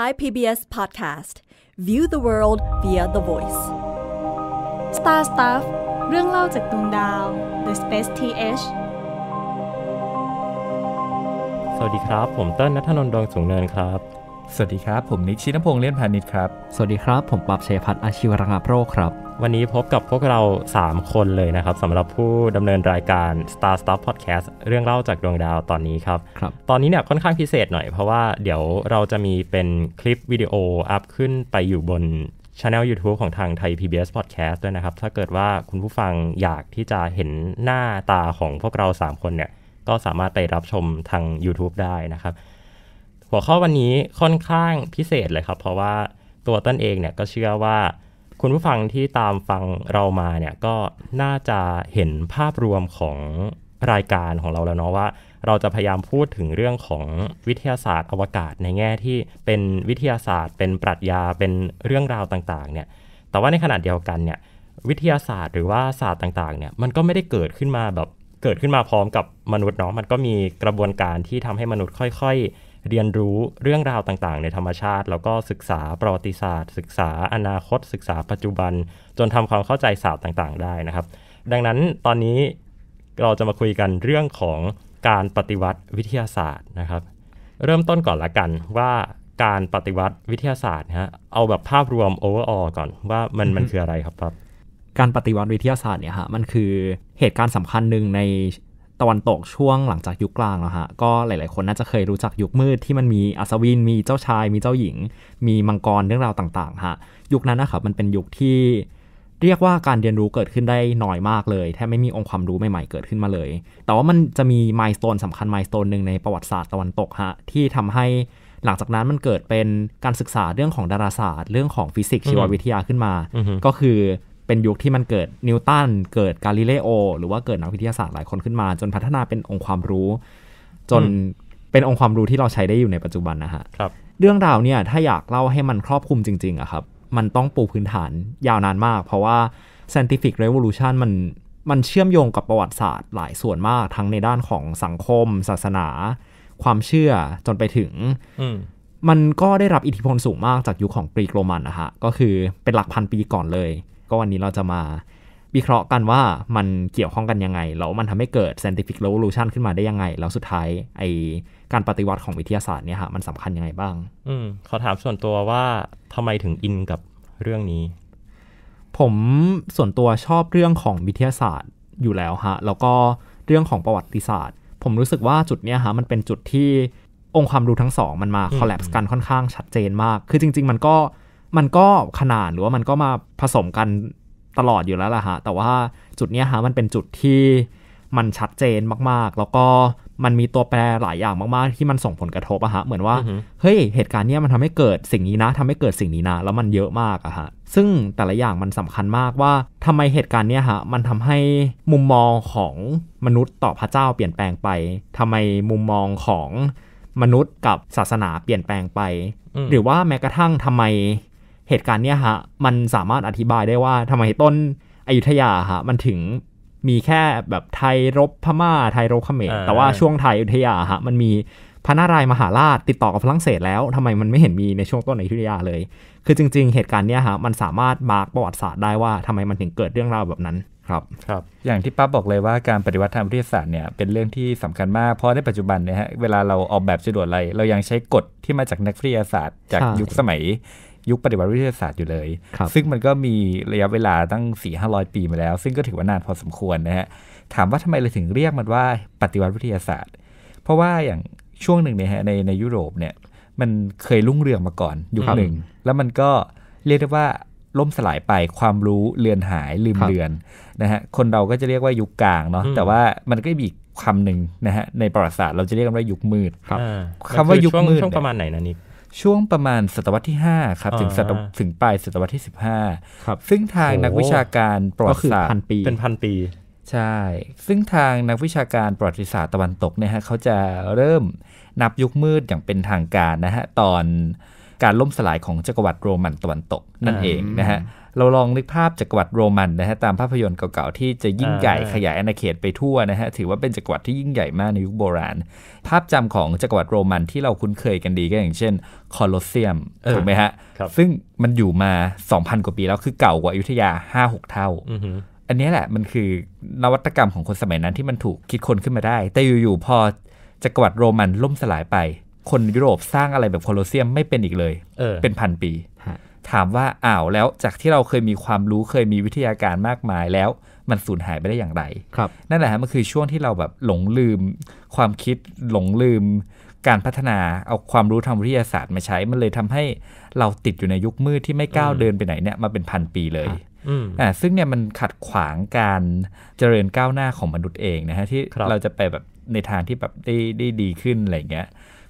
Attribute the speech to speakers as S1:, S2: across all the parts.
S1: Thai PBS Podcast View the world via the voice Star Stuff เรื่องเล่าจากดวงดาว The Space TH สวัสดีครับ ผมเต้นนัทนนท์ดวงสูงเนินครับสวัสดีครับ ผมนิกชินพงษ์เลี่ยนพาณิชย์ครับ สวัสดีครับ ผมปรับชยพัฒน์อาชีวรังอาโรคครับ วันนี้พบกับพวกเรา 3 คนเลยนะครับสำหรับผู้ดำเนินรายการ Star Stuff Podcast เรื่องเล่าจากดวงดาวตอนนี้ครับครับตอนนี้เนี่ยค่อนข้างพิเศษหน่อย เพราะว่าเดี๋ยวเราจะมีเป็นคลิปวิดีโออัพขึ้นไปอยู่บนช anel YouTube ของทางไทย PBS Podcast ด้วยนะครับถ้าเกิดว่าคุณผู้ฟังอยากที่จะเห็นหน้าตาของพวกเรา 3 คนเนี่ย ก็สามารถไปรับชมทาง YouTube ได้นะครับหัวข้อวันนี้ค่อนข้างพิเศษเลยครับ เพราะว่าตัวต้นเองเนี่ยก็เชื่อว่า คุณผู้ฟังที่ตามฟังเรามาเนี่ยก็น่าจะเห็นภาพรวมของรายการของเราแล้วเนาะว่าเราจะพยายามพูดถึงเรื่องของวิทยาศาสตร์อวกาศในแง่ที่เป็นวิทยาศาสตร์ เป็นปรัชญาเป็นเรื่องราวต่างๆเนี่ยแต่ว่าในขณะเดียวกันเนี่ยวิทยาศาสตร์หรือว่าศาสตร์ต่างๆเนี่ยมันก็ไม่ได้เกิดขึ้นมาแบบเกิดขึ้นมาพร้อมกับมนุษย์เนาะมันก็มีกระบวนการที่ทำให้มนุษย์ค่อยเรียนรู้เรื่องราวต่างๆ ในธรรมชาติ แล้วก็ศึกษาประวัติศาสตร์ ศึกษาอนาคต ศึกษาปัจจุบัน จนทำความเข้าใจศาสตร์ต่างๆ ได้นะครับดังนั้นตอนนี้เราจะมาคุยกันเรื่องของการปฏิวัติวิทยาศาสตร์นะครับ เริ่มต้นก่อนละกันว่าการปฏิวัติวิทยาศาสตร์ฮะเอาแบบภาพรวมโอเวอร์ออก่อนว่ามันมันคืออะไรครับครับการปฏิวัติวิทยาศาสตร์เนี่ยฮะมันคือเหตุการณ์สำคัญหนึ่งในตะวันตกช่วงหลังจากยุคกลางแล้วฮะก็หลายๆคนน่าจะเคยรู้จักยุคมืดที่มันมีอัศวิน มีเจ้าชาย มีเจ้าหญิง มีมังกรเรื่องราวต่างๆฮะยุคนั้นนะครับมันเป็นยุคที่เรียกว่าการเรียนรู้เกิดขึ้นได้น้อยมากเลย แทบไม่มีองค์ความรู้ใหม่ๆเกิดขึ้นมาเลย แต่ว่ามันจะมีมายสเตนสำคัญมายสเตนหนึ่งในประวัติศาสตร์ตะวันตกฮะที่ทำให้หลังจากนั้นมันเกิดเป็นการศึกษาเรื่องของดาราศาสตร์ เรื่องของฟิสิกส์ชีววิทยาขึ้นมาก็คือเป็นยุคที่มันเกิดนิวตันเกิดกาลิเลโอหรือว่าเกิดนักวิทยาศาสตร์หลายคนขึ้นมา จนพัฒนาเป็นองค์ความรู้ จนเป็นองค์ความรู้ที่เราใช้ได้อยู่ในปัจจุบันนะฮะครับเรื่องราวเนี่ยถ้าอยากเล่าให้มันครอบคลุมจริงๆอะครับ มันต้องปูพื้นฐานยาวนานมาก เพราะว่า scientific revolution มันมันเชื่อมโยงกับประวัติศาสตร์หลายส่วนมากทั้งในด้านของสังคม ศาสนา ความเชื่อ จนไปถึงมันก็ได้รับอิทธิพลสูงมากจากยุคของกรีกโรมันนะฮะก็คือเป็นหลักพันปีก่อนเลยก็วันนี้เราจะมา วิเคราะห์กันว่ามันเกี่ยวข้องกันยังไงแล้วมันทำให้เกิด scientific revolution ขึ้นมาได้ยังไงแล้วสุดท้ายไอการปฏิวัติของวิทยาศาสตร์เนี่ยฮะมันสำคัญยังไงบ้าง อืมขอถามส่วนตัวว่าทำไมถึงอินกับเรื่องนี้ ผมส่วนตัวชอบเรื่องของวิทยาศาสตร์อยู่แล้วฮะแล้วก็เรื่องของประวัติศาสตร์ ผมรู้สึกว่าจุดเนี้ยฮะมันเป็นจุดที่องค์ความรู้ทั้งสองมันมาคอลแล์กันค่อนข้างชัดเจนมาก คือจริงๆ มันก็มันก็ขนานหรือว่ามันก็มาผสมกันตลอดอยู่แล้วล่ะฮะ แต่ว่าจุดนี้ฮะมันเป็นจุดที่มันชัดเจนมากๆ แล้วก็มันมีตัวแปรหลายอย่างมากๆ ที่มันส่งผลกระทบอะฮะ เหมือนว่าเฮ้ยเหตุการณ์เนี้ยมันทำให้เกิดสิ่งนี้นะ ทำให้เกิดสิ่งนี้นะ แล้วมันเยอะมากอะฮะ ซึ่งแต่ละอย่างมันสำคัญมากว่าทำไมเหตุการณ์เนี้ยฮะมันทำให้มุมมองของมนุษย์ต่อพระเจ้าเปลี่ยนแปลงไป ทำไมมุมมองของมนุษย์กับศาสนาเปลี่ยนแปลงไป หรือว่าแม้กระทั่งทำไมเหตุการณ์เนี้ยฮะมันสามารถอธิบายได้ว่าทำไมต้นอยุธยาฮะมันถึงมีแค่แบบไทยรบพม่าไทยรบเขมร แต่ว่าช่วงไทยอยุธยาฮะมันมีพระนารายมหาราชติดต่อกับฝรั่งเศสแล้ว ทำไมมันไม่เห็นมีในช่วงต้นอยุธยาเลย คือจริง ๆเหตุการณ์เนี้ยฮะมันสามารถมาร์กประวัติศาสตร์ได้ว่าทำไมมันถึงเกิดเรื่องราวแบบนั้น ครับ ครับอย่างที่ป้าบอกเลยว่าการปฏิวัติทางวิทยาศาสตร์เนี่ยเป็นเรื่องที่สำคัญมากเพราะในปัจจุบันเนี่ยฮะเวลาเราออกแบบจรวดอะไร เรายังใช้กฎที่มาจากนักวิทยาศาสตร์จากยุคสมัยยุคปฏิวัติวิทยาศาสตร์อยู่เลย ซึ่งมันก็มีระยะเวลาตั้ง4ห้าปีมาแล้ว ซึ่งก็ถือว่านานพอสมควรนะฮะ ถามว่าทำไมเราถึงเรียกมันว่าปฏิวัติวิทยาศาสตร์ เพราะว่าอย่างช่วงหนึ่งเนี่ยในในยุโรปเนี่ย มันเคยรุ่งเรืองมาก่อนยุคหนึ่ง แล้วมันก็เรียกได้ว่าล่มสลายไป ความรู้เลือนหาย ลืมเลือนนะฮะ คนเราก็จะเรียกว่ายุคกลางเนาะ แต่ว่ามันก็มีคำหนึ่งนะฮะในประวัติศาสตร์ เราจะเรียกกันว่ายุคมืดคำว่ายุคมืดช่วงประมาณไหนนะนิดช่วงประมาณ ศตวรรษที่5ครับถึงศตถึงปลายศตวรรษที่ 15 ครับ ซึ่งทางนักวิชาการประวัติศาสตร์เป็นพันปี ใช่ ซึ่งทางนักวิชาการประวัติศาสตร์ตะวันตกเนี่ยฮะเขาจะเริ่มนับยุคมืดอย่างเป็นทางการนะฮะตอนการล่มสลายของจักรวรรดิโรมันตะวันตก นั่นเองนะฮะ เราลองนึกภาพจักรวรรดิโรมันนะฮะตามภาพยนตร์เก่าๆที่จะยิ่งใหญ่ขยายอาณาเขตไปทั่วนะฮะถือว่าเป็นจักรวรรดิที่ยิ่งใหญ่มากในยุคโบราณ ภาพจำของจักรวรรดิโรมันที่เราคุ้นเคยกันดีก็อย่างเช่นคอลอสเซียมถูกไหมฮะซึ่งมันอยู่มา 2,000 กว่าปีแล้วคือเก่ากว่าอยุธยา 5-6 เท่าอันนี้แหละมันคือนวัตกรรมของคนสมัยนั้นที่มันถูกคิดค้นขึ้นมาได้ แต่อยู่ๆพอจักรวรรดิโรมันล่มสลายไปคนยุโรปสร้างอะไรแบบโคลอเซียมไม่เป็นอีกเลยเออเป็นพันปี ถามว่าอ้าวแล้วจากที่เราเคยมีความรู้เคยมีวิทยาการมากมายแล้วมันสูญหายไปได้อย่างไรครับนั่นแหละฮะมันคือช่วงที่เราแบบหลงลืม ความคิดหลงลืม การพัฒนาเอาความรู้ทางวิทยาศาสตร์มาใช้มันเลยทำให้เราติดอยู่ในยุคมืดที่ไม่ก้าวเดินไปไหนเนี่ยมาเป็นพันปีเลยอ่าซึ่งเนี่ยมันขัดขวางการเจริญก้าวหน้าของมนุษย์เองนะฮะที่เราจะไปแบบในทางที่แบบได้ได้ดีขึ้นอะไรเงี้ย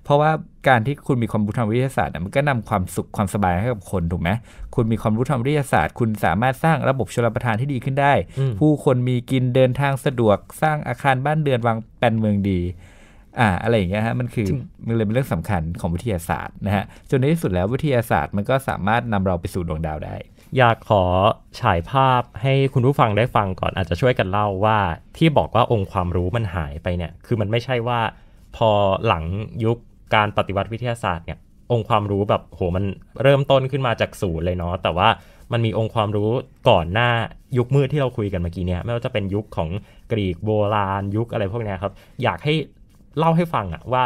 S1: เพราะว่าการที่คุณมีความรู้ทางวิทยาศาสตร์มันก็นำความสุขความสบายให้กับคนถูกไหมคุณมีความรู้ทางวิทยาศาสตร์ คุณสามารถสร้างระบบชลประทานที่ดีขึ้นได้ ผู้คนมีกินเดินทางสะดวกสร้างอาคารบ้านเดือนวางแปลนเมืองดีอ่าอะไรอย่างเงี้ยฮะมันคือมันเลยเป็นเรื่องสำคัญของวิทยาศาสตร์นะฮะจนในที่สุดแล้ววิทยาศาสตร์ มันก็สามารถนำเราไปสู่ดวงดาวได้ อยากขอฉายภาพ ให้คุณผู้ฟังได้ฟังก่อนอาจจะช่วยกันเล่าว่า ที่บอกว่าองค์ความรู้มันหายไปเนี่ยคือมันไม่ใช่ว่าพอหลังยุคการปฏิวัติวิทยาศาสตร์เนี่ยองค์ความรู้แบบโหมันเริ่มต้นขึ้นมาจากศูนย์เลยเนาะแต่ว่ามันมีองค์ความรู้ก่อนหน้ายุคมืดที่เราคุยกันเมื่อกี้เนี่ยไม่ว่าจะเป็นยุคของกรีกโบราณยุคอะไรพวกนี้ครับอยากให้เล่าให้ฟังอะว่า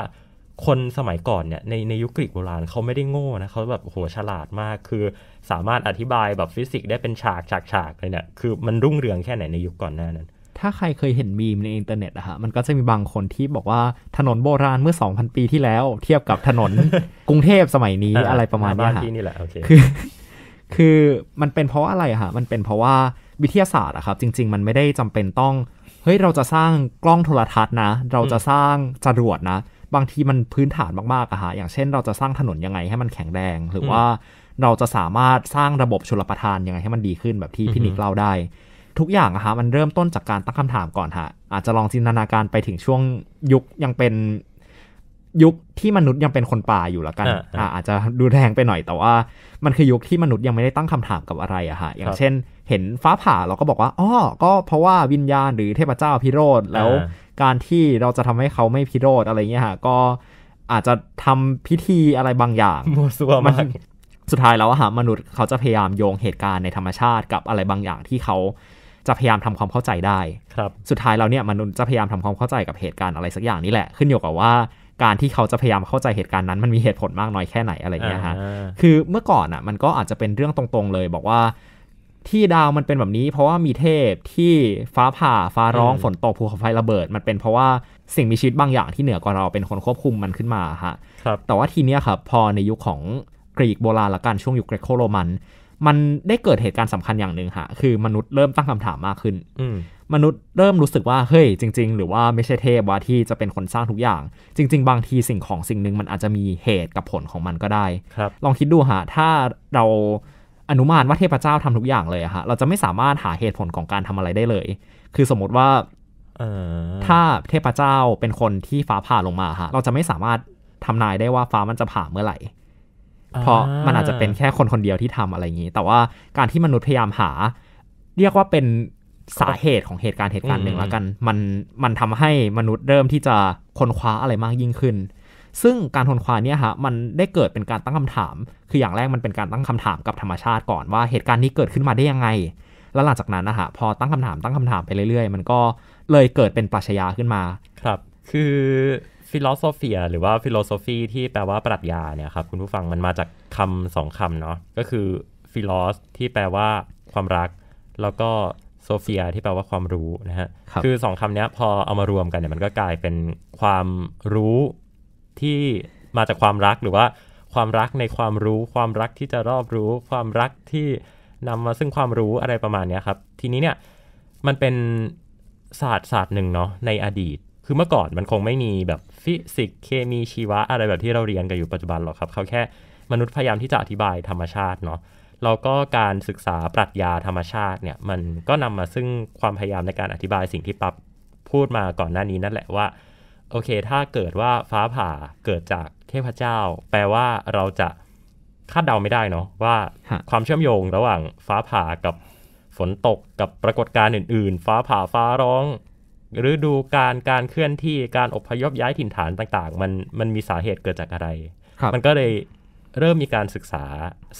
S1: คนสมัยก่อนเนี่ยในในยุคกรีกโบราณเขาไม่ได้โง่นะเขาแบบโหฉลาดมากคือสามารถอธิบายแบบฟิสิกส์ได้เป็นฉากฉากฉากเลยเนี่ยคือมันรุ่งเรืองแค่ไหนในยุคก่อนหน้านั้นถ้าใครเคยเห็นมีมในอินเทอร์เน็ตอะฮะมันก็จะมีบางคนที่บอกว่าถนนโบราณเมื่อ 2,000 ปีที่แล้ว เทียบกับถนนกรุงเทพสมัยนี้อะไรประมาณนี้ค่ะคือคือมันเป็นเพราะอะไรฮะมันเป็นเพราะว่าวิทยาศาสตร์อะครับจริง ๆ มันไม่ได้จำเป็นต้องเฮ้ยเราจะสร้างกล้องโทรทัศน์นะ เราจะสร้างจรวดนะ บางทีมันพื้นฐานมาก ๆอะฮะอย่างเช่นเราจะสร้างถนนยังไง ให้มันแข็งแรงหรือว่าเราจะสามารถสร้างระบบชลประทานยังไงให้มันดีขึ้นแบบที่พี่นิกเล่าได้ทุกอย่างอะฮะมันเริ่มต้นจากการตั้งคำถามก่อนฮะอาจจะลองจินตนาการไปถึงช่วงยุคยังเป็นยุคที่มนุษย์ยังเป็นคนป่าอยู่ละกันอาอาจจะดูแรงไปหน่อยแต่ว่า มันคือยุคที่มนุษย์ยังไม่ได้ตั้งคำถามกับอะไรอะฮะอย่างเช่น เห็นฟ้าผ่าเราก็บอกว่าอ๋อก็เพราะว่าวิญญาณหรือเทพเจ้าพิโรธแล้ว การที่เราจะทำให้เขาไม่พิโรธอะไรเงี้ยฮะก็อาจจะทำพิธีอะไรบางอย่างมัวซัวมากสุดท้ายแล้วอะฮะมนุษย์เขาจะพยายามโยงเหตุการณ์ในธรรมชาติกับอะไรบางอย่างที่เขาจะพยายามทำความเข้าใจได้ ครับสุดท้ายเราเนี่ยมนุษย์จะพยายามทำความเข้าใจกับเหตุการณ์อะไรสักอย่างนี่แหละ ขึ้นอยู่กับว่าการที่เขาจะพยายามเข้าใจเหตุการณ์นั้นมันมีเหตุผลมากน้อยแค่ไหนอะไรเงี้ยฮะคือเมื่อก่อนอ่ะมันก็อาจจะเป็นเรื่องตรงๆเลยบอกว่าที่ดาวมันเป็นแบบนี้ เพราะว่ามีเทพที่ฟ้าผ่าฟ้าร้องฝนตกภูเขาไฟระเบิด มันเป็นเพราะว่าสิ่งมีชีวิตบางอย่างที่เหนือกว่าเราเป็นคนควบคุมมันขึ้นมาฮะแต่ว่าทีเนี้ยครับพอในยุคของกรีกโบราณละกันช่วงยุคเกรโคโรมันมันได้เกิดเหตุการณ์สำคัญอย่างหนึ่งฮะ คือมนุษย์เริ่มตั้งคำถามมากขึ้นมนุษย์เริ่มรู้สึกว่า เฮ้ย จริง ๆ หรือว่าไม่ใช่เทพว่าที่จะเป็นคนสร้างทุกอย่าง จริงๆ บางทีสิ่งของสิ่งหนึ่งมันอาจจะมีเหตุกับผลของมันก็ได้ ครับ ลองคิดดูฮะ ถ้าเราอนุมานว่าเทพเจ้าทำทุกอย่างเลยฮะ เราจะไม่สามารถหาเหตุผลของการทำอะไรได้เลย คือสมมติว่าถ้าเทพเจ้าเป็นคนที่ฟ้าผ่าลงมาฮะ เราจะไม่สามารถทำนายได้ว่าฟ้ามันจะผ่าเมื่อไหร่เพราะมันอาจจะเป็นแค่คนคนเดียวที่ทำอะไรอย่างนี้ แต่ว่าการที่มนุษย์พยายามหา เรียกว่าเป็นสาเหตุของเหตุการณ์เหตุการณ์หนึ่งแล้วกัน มันมันทำให้มนุษย์เริ่มที่จะค้นคว้าอะไรมากยิ่งขึ้น ซึ่งการค้นคว้าเนี่ยฮะ มันได้เกิดเป็นการตั้งคำถาม คืออย่างแรกมันเป็นการตั้งคำถามกับธรรมชาติก่อนว่าเหตุการณ์นี้เกิดขึ้นมาได้ยังไง แล้วหลังจากนั้นนะฮะ พอตั้งคำถามตั้งคำถามไปเรื่อยๆ มันก็เลยเกิดเป็นปรัชญาขึ้นมา ครับ คือฟิโลโซเฟียหรือว่าฟิโลโซฟีที่แปลว่าปรัชญาเนี่ยครับคุณผู้ฟังมันมาจากคำสองคำเนาะก็คือฟิโลสที่แปลว่าความรัก แล้วก็โซเฟีย ที่แปลว่าความรู้นะฮะคคือสองคำนี้พอเอามารวมกันเนี่ยมันก็กลายเป็นความรู้ที่มาจากความรักหรือว่าความรักในความรู้ ความรักที่จะรอบรู้ ความรักที่นำมาซึ่งความรู้อะไรประมาณนี้ครับทีนี้เนี่ยมันเป็นศาสตร์ศาสตร์หนึ่งเนาะในอดีตคือเมื่อก่อนมันคงไม่มีแบบฟิสิกส์เคมีชีวะอะไรแบบที่เราเรียนกันอยู่ปัจจุบันหรอกครับเขาแค่มนุษย์พยายามที่จะอธิบายธรรมชาติเนาะเราก็การศึกษาปรัชญาธรรมชาติเนี่ยมันก็นำมาซึ่งความพยายามในการอธิบายสิ่งที่ปั๊บพูดมาก่อนหน้านี้นั่นแหละว่า โอเค ถ้าเกิดว่าฟ้าผ่าเกิดจากเทพเจ้า แปลว่าเราจะคาดเดาไม่ได้เนาะว่าความเชื่อมโยงระหว่างฟ้าผ่ากับฝนตกกับปรากฏการณ์อื่น ๆ ฟ้าผ่าฟ้าร้องฤดูการการเคลื่อนที่การอพยพย้ายถิ่นฐานต่าง ๆ มันมันมีสาเหตุเกิดจากอะไรรมันก็เลยเริ่มมีการศึกษา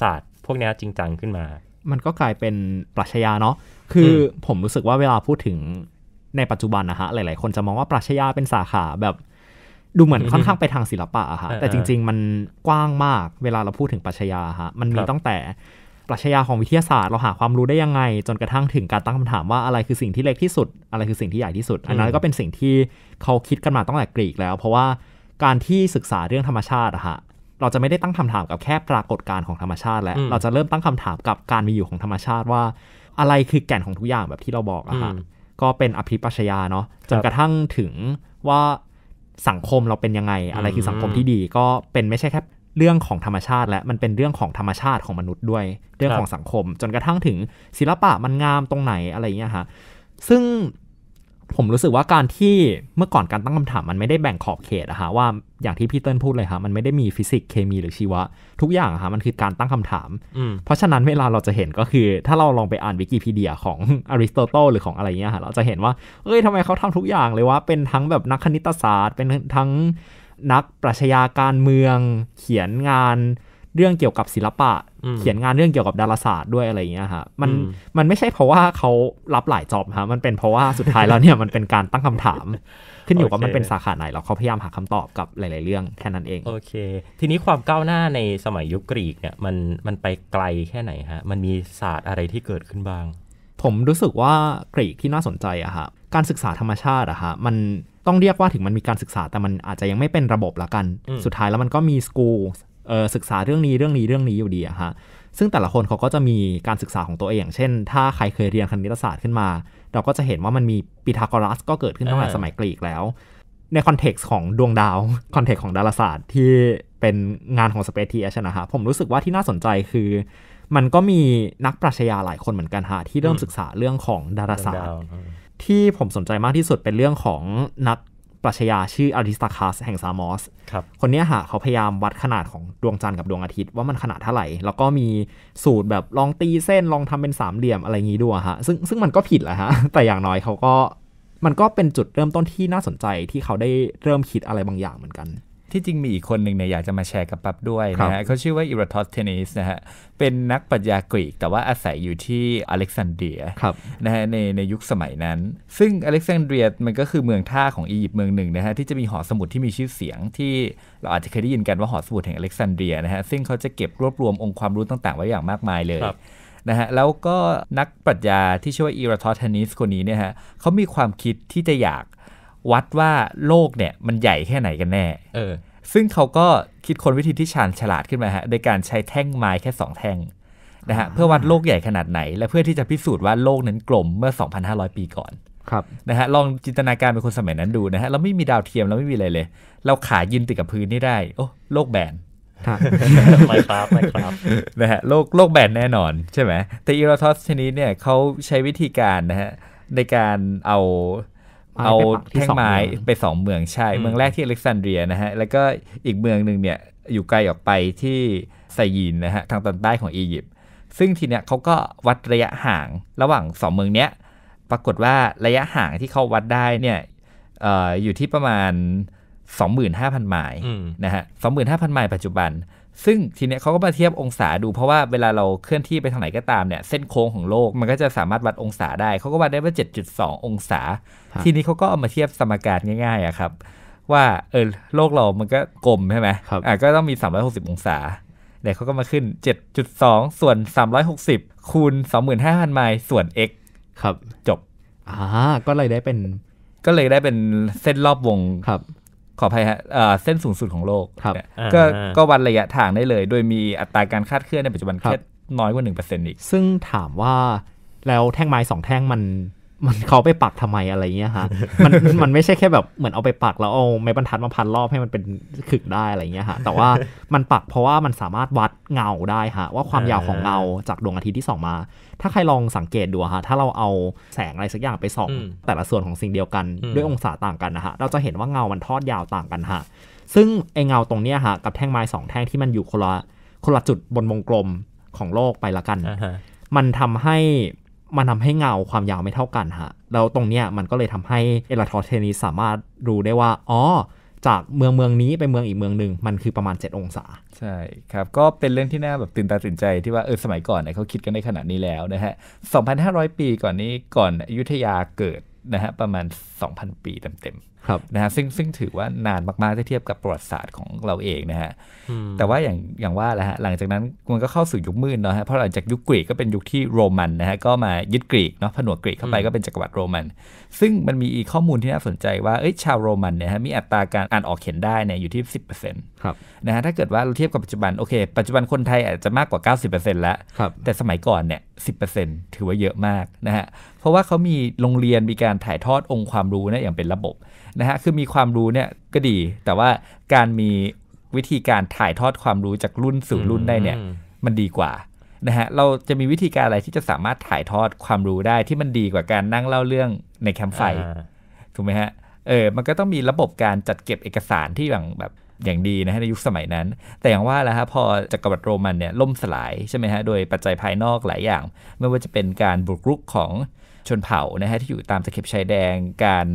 S1: ศาสตร์ พวกนี้จริงจังขึ้นมา มันก็กลายเป็นปรัชญาเนาะคือผมรู้สึกว่าเวลาพูดถึงในปัจจุบันนะฮะหลายๆ คนจะมองว่าปรัชญาเป็นสาขาแบบดูเหมือนค่อนข้างไปทางศิลปะอะฮะแต่จริง ๆ มันกว้างมากเวลาเราพูดถึงปรัชญาฮะมันมีตั้งแต่ปรัชญาของวิทยาศาสตร์เราหาความรู้ได้ยังไง จนกระทั่งถึงการตั้งคำถามว่าอะไรคือสิ่งที่เล็กที่สุด อะไรคือสิ่งที่ใหญ่ที่สุด อันนั้นก็เป็นสิ่งที่เขาคิดกันมาตั้งแต่กรีกแล้ว เพราะว่าการที่ศึกษาเรื่องธรรมชาติอะฮะเราจะไม่ได้ตั้งคำถามกับแค่ปรากฏการณ์ของธรรมชาติแล้วเราจะเริ่มตั้งคำถามกับการมีอยู่ของธรรมชาติว่า อะไรคือแก่นของทุกอย่างแบบที่เราบอกอะฮะก็เป็นอภิปรัชญาเนาะจนกระทั่งถึงว่าสังคมเราเป็นยังไงอะไรคือสังคมที่ดีก็เป็นไม่ใช่แค่เรื่องของธรรมชาติและมันเป็นเรื่องของธรรมชาติของมนุษย์ด้วย เรื่องของสังคม จนกระทั่งถึงศิลปะมันงามตรงไหนอะไรเงี้ยฮะซึ่งผมรู้สึกว่าการที่เมื่อก่อนการตั้งคำถาม มันไม่ได้แบ่งขอบเขตอะฮะว่าอย่างที่พี่เติ้ลพูดเลยฮะมันไม่ได้มีฟิสิกส์เคมีหรือชีวะทุกอย่างฮะมันคือการตั้งคำถามเพราะฉะนั้นเวลาเราจะเห็นก็คือ ถ้าเราลองไปอ่านวิกิพีเดียของอริสโตเติลหรือของอะไรเงี้ยฮะเราจะเห็นว่าเอ้ยทำไมเขาทำทุกอย่างเลยว่าเป็นทั้งแบบนักคณิตศาสตร์เป็นทั้งนักปรัชญาการเมือง เขียนงานเรื่องเกี่ยวกับศิลปะ เขียนงานเรื่องเกี่ยวกับดาราศาสตร์ด้วยอะไรอย่างเงี้ยฮะมันมันไม่ใช่เพราะว่าเขารับหลายจอบฮะมันเป็นเพราะว่าสุดท้ายแล้วเนี่ยมันเป็นการตั้งคำถาม ขึ้นอยู่ว่ามันเป็นสาขาไหน แล้วเขาพยายามหาคำตอบกับหลายๆเรื่องแค่นั้นเองโอเค ทีนี้ความก้าวหน้าในสมัยยุคกรีกเนี่ยมันมันไปไกลแค่ไหนฮะมันมีศาสตร์อะไรที่เกิดขึ้นบ้าง ผมรู้สึกว่ากรีกที่น่าสนใจอะฮะการศึกษาธรรมชาติอะฮะมันต้องเรียกว่าถึงมันมีการศึกษาแต่มันอาจจะยังไม่เป็นระบบละกันสุดท้ายแล้วมันก็มีสกูศึกษาเรื่องนี้เรื่องนี้เรื่องนี้อยู่ดีอะฮะซึ่งแต่ละคนเขาก็จะมีการศึกษาของตัวเอง เช่น ถ้าใครเคยเรียนคณิตศาสตร์ขึ้นมา เราก็จะเห็นว่ามันมีปิทาโกรัสก็เกิดขึ้นตั้งแต่สมัยกรีกแล้ว ในคอนเท็กซ์ของดวงดาวคอนเท็กซ์ของดาราศาสตร์ ที่เป็นงานของสปซทีเอชนะฮะผมรู้สึกว่าที่น่าสนใจคือ มันก็มีนักปรัชญาหลายคนเหมือนกันฮะที่เริ่มศึกษาเรื่องของดาราศาสตร์ที่ผมสนใจมากที่สุดเป็นเรื่องของนักปรัชญาชื่ออาริสตาคัสแห่งซามอสครับคนนี้ฮะเขาพยายามวัดขนาดของดวงจันทร์กับดวงอาทิตย์ ว่ามันขนาดเท่าไหร่ แล้วก็มีสูตรแบบลองตีเส้นลองทำเป็นสามเหลี่ยมอะไรงี้ด้วยฮะ ซึ่งซึ่งมันก็ผิดแหละฮะ แต่อย่างน้อยเขาก็มันก็เป็นจุดเริ่มต้นที่น่าสนใจที่เขาได้เริ่มคิดอะไรบางอย่างเหมือนกันที่จริงมีอีกคนหนึ่งเนี่ยอยากจะมาแชร์กับปั๊บด้วยนะฮะเขาชื่อว่าอิราทอสเทนิสนะฮะเป็นนักปรัชญากรีกแต่ว่าอาศัยอยู่ที่อเล็กซานเดียนะฮะในในยุคสมัยนั้น ซึ่งอเล็กซานเดียมันก็คือเมืองท่าของอียิปต์เมืองหนึ่งนะฮะที่จะมีหอสมุดที่มีชื่อเสียงที่เราอาจจะเคยได้ยินกันว่าหอสมุดแห่งอเล็กซานเดียนะฮะซึ่งเขาจะเก็บรวบรวมองค์ ความรู้ต่างๆไว้อย่างมากมายเลยนะฮะแล้วก็นักปรัชญาที่ชื่อว่าอิราทอสเทนิสคนนี้เนี่ยฮะเขามีความคิดที่จะอยากวัดว่าโลกเนี่ย มันใหญ่แค่ไหนกันแน่เออซึ่งเขาก็คิดคนวิธีที่ชาญฉลาดขึ้นมาฮะ โดยการใช้แท่งไม้แค่ 2 แท่งนะฮะเพื่อวัดโลกใหญ่ขนาดไหน และเพื่อที่จะพิสูจน์ว่าโลกนั้นกลมเมื่อ 2,500 ปีก่อน ครับนะฮะลองจินตนาการเป็นคนสมัยนั้นดูนะฮะเราไม่มีดาวเทียมเราไม่มีอะไรเลย เราขายืนติดกับพื้นนี่ได้ โอ้โลกแบนไม่ครับไม่ครับนะฮะโลกโลกแบนแน่นอนใช่ไหมแต่อีโรทอสชนิดเนี่ยเขาใช้วิธีการนะฮะในการเอา
S2: เอาแท่งไม้
S1: ไปสองเมืองใช่ เมืองแรกที่อเล็กซานเดรียนะฮะแล้วก็อีกเมืองหนึ่งเนี่ยอยู่ไกลออกไปที่ไซยินนะฮะทางตอนใต้ของอียิปต์ซึ่งทีเนี้ยเขาก็วัดระยะห่างระหว่างสองเมืองเนี้ยปรากฏว่าระยะห่างที่เขาวัดได้เนี่ยออยู่ที่ประมาณ 25,000ไมล์นะฮะ25,000ไมล์ปัจจุบันซึ่งทีเนี้ยเขาก็มาเทียบองศาดูเพราะว่าเวลาเราเคลื่อนที่ไปทางไหนก็ตามเนี่ย เส้นโค้งของโลกมันก็จะสามารถวัดองศาได้เขาก็วัดได้ว่า 7.2 องศา ทีนี้เขาก็เอามาเทียบสมการง่ายๆอะครับ ว่าเออโลกเรามันก็กลมใช่ไหมอ่ะก็ต้องมี 360 องศาแต่เขาก็มาขึ้น 7.2 ส่วน 360คูณ25,000 ไมล์ ส่วน x ครับ จบอ่าก็เลยได้เป็น ก็เลยได้เป็นเส้นรอบวงครับขออภัยฮะ เส้นสูงสุดของโลก ก็ก็วัดระยะทางได้เลย โดยมีอัตราการคาดเคลื่อนในปัจจุบันแค่น้อยกว่า 1%อีก ซึ่งถามว่าแล้วแท่งไม้สองแท่งมันมันเขาไปปักทำไมอะไรเงี้ยฮะ มันมันไม่ใช่แค่แบบเหมือนเอาไปปักแล้วเอาไม้บรรทัดมาพันรอบให้มันเป็นขึกได้อะไรเงี้ยฮะ แต่ว่ามันปักเพราะว่ามันสามารถวัดเงาได้ฮะว่าความยาวของเงาจากดวงอาทิตย์ที่ส่องมา ถ้าใครลองสังเกตดูฮะถ้าเราเอาแสงอะไรสักอย่างไปส่อง แต่ละส่วนของสิ่งเดียวกันด้วยองศาต่างกันนะฮะเราจะเห็นว่าเงามันทอดยาวต่างกันฮะ ซึ่งไอเงาตรงเนี้ยฮะกับแท่งไม้สองแท่งที่มันอยู่คนละคนละจุดบนวงกลมของโลกไปละกัน มันทำให้มันทาให้เงาความยาวไม่เท่ากันฮะแล้วตรงเนี้ยมันก็เลยทำให้ เอลาทอเทนีสามารถรู้ได้ว่า อ๋อ จากเมืองเมืองนี้ไปเมืองอีกเมืองหนึ่งมันคือประมาณ 7 องศา ใช่ครับ ก็เป็นเรื่องที่น่าแบบตื่นตาตื่นใจที่ว่า เออสมัยก่อนเนี่ยเขาคิดกันได้ขนาดนี้แล้วนะฮะ2,500 ปีก่อนนี้ก่อนอยุธยาเกิดนะฮะประมาณ 2,000 ปีเต็มนะฮะซึ่งซึ่งถือว่านานมากๆ ถ้าเทียบกับประวัติศาสตร์ของเราเองนะฮะแต่ว่าอย่างอย่างว่าแหละฮะหลังจากนั้นมันก็เข้าสู่ยุคมืดเนาะฮะเพราะหลังจากยุคกรีกก็เป็นยุคที่โรมันนะฮะก็มายึดกรีกเนาะผนวกกรีกเข้าไปก็เป็นจักรวรรดิโรมัน ซึ่งมันมีข้อมูลที่น่าสนใจว่าเอ้ยชาวโรมันเนี่ยฮะมีอัตราการอ่านออกเขียนได้เนี่ยอยู่ที่สิบต์ครับนะฮะถ้าเกิดว่าเราเทียบกับปัจจุบันโอเคปัจจุบันคนไทยอาจจะมากกว่าต์แล้ว แต่สมัยก่อนเนี่ยต์ถือว่าเยอะมากนะฮะเพราะว่าเขามีโรงเรียนมีการถ่ายทอดองค์ความรู้นะอย่างเป็นระบบนะฮะ คือมีความรู้เนี่ยก็ดี แต่ว่าการมีวิธีการถ่ายทอดความรู้จากรุ่นสู่รุ่นได้เนี่ยมันดีกว่า นะฮะ เราจะมีวิธีการอะไรที่จะสามารถถ่ายทอดความรู้ได้ที่มันดีกว่าการนั่งเล่าเรื่องในแคมป์ไฟถูกไหมฮะ เออ มันก็ต้องมีระบบการจัดเก็บเอกสารที่อย่างแบบอย่างดีนะฮะในยุคสมัยนั้น แต่อย่างว่าแล้วฮะพอจักรวรรดิโรมันเนี่ยล่มสลายใช่ไหมฮะโดยปัจจัยภายนอกหลายอย่างไม่ว่าจะเป็นการบุกรุกของชนเผ่านะฮะที่อยู่ตามตะเข็บชายแดง การ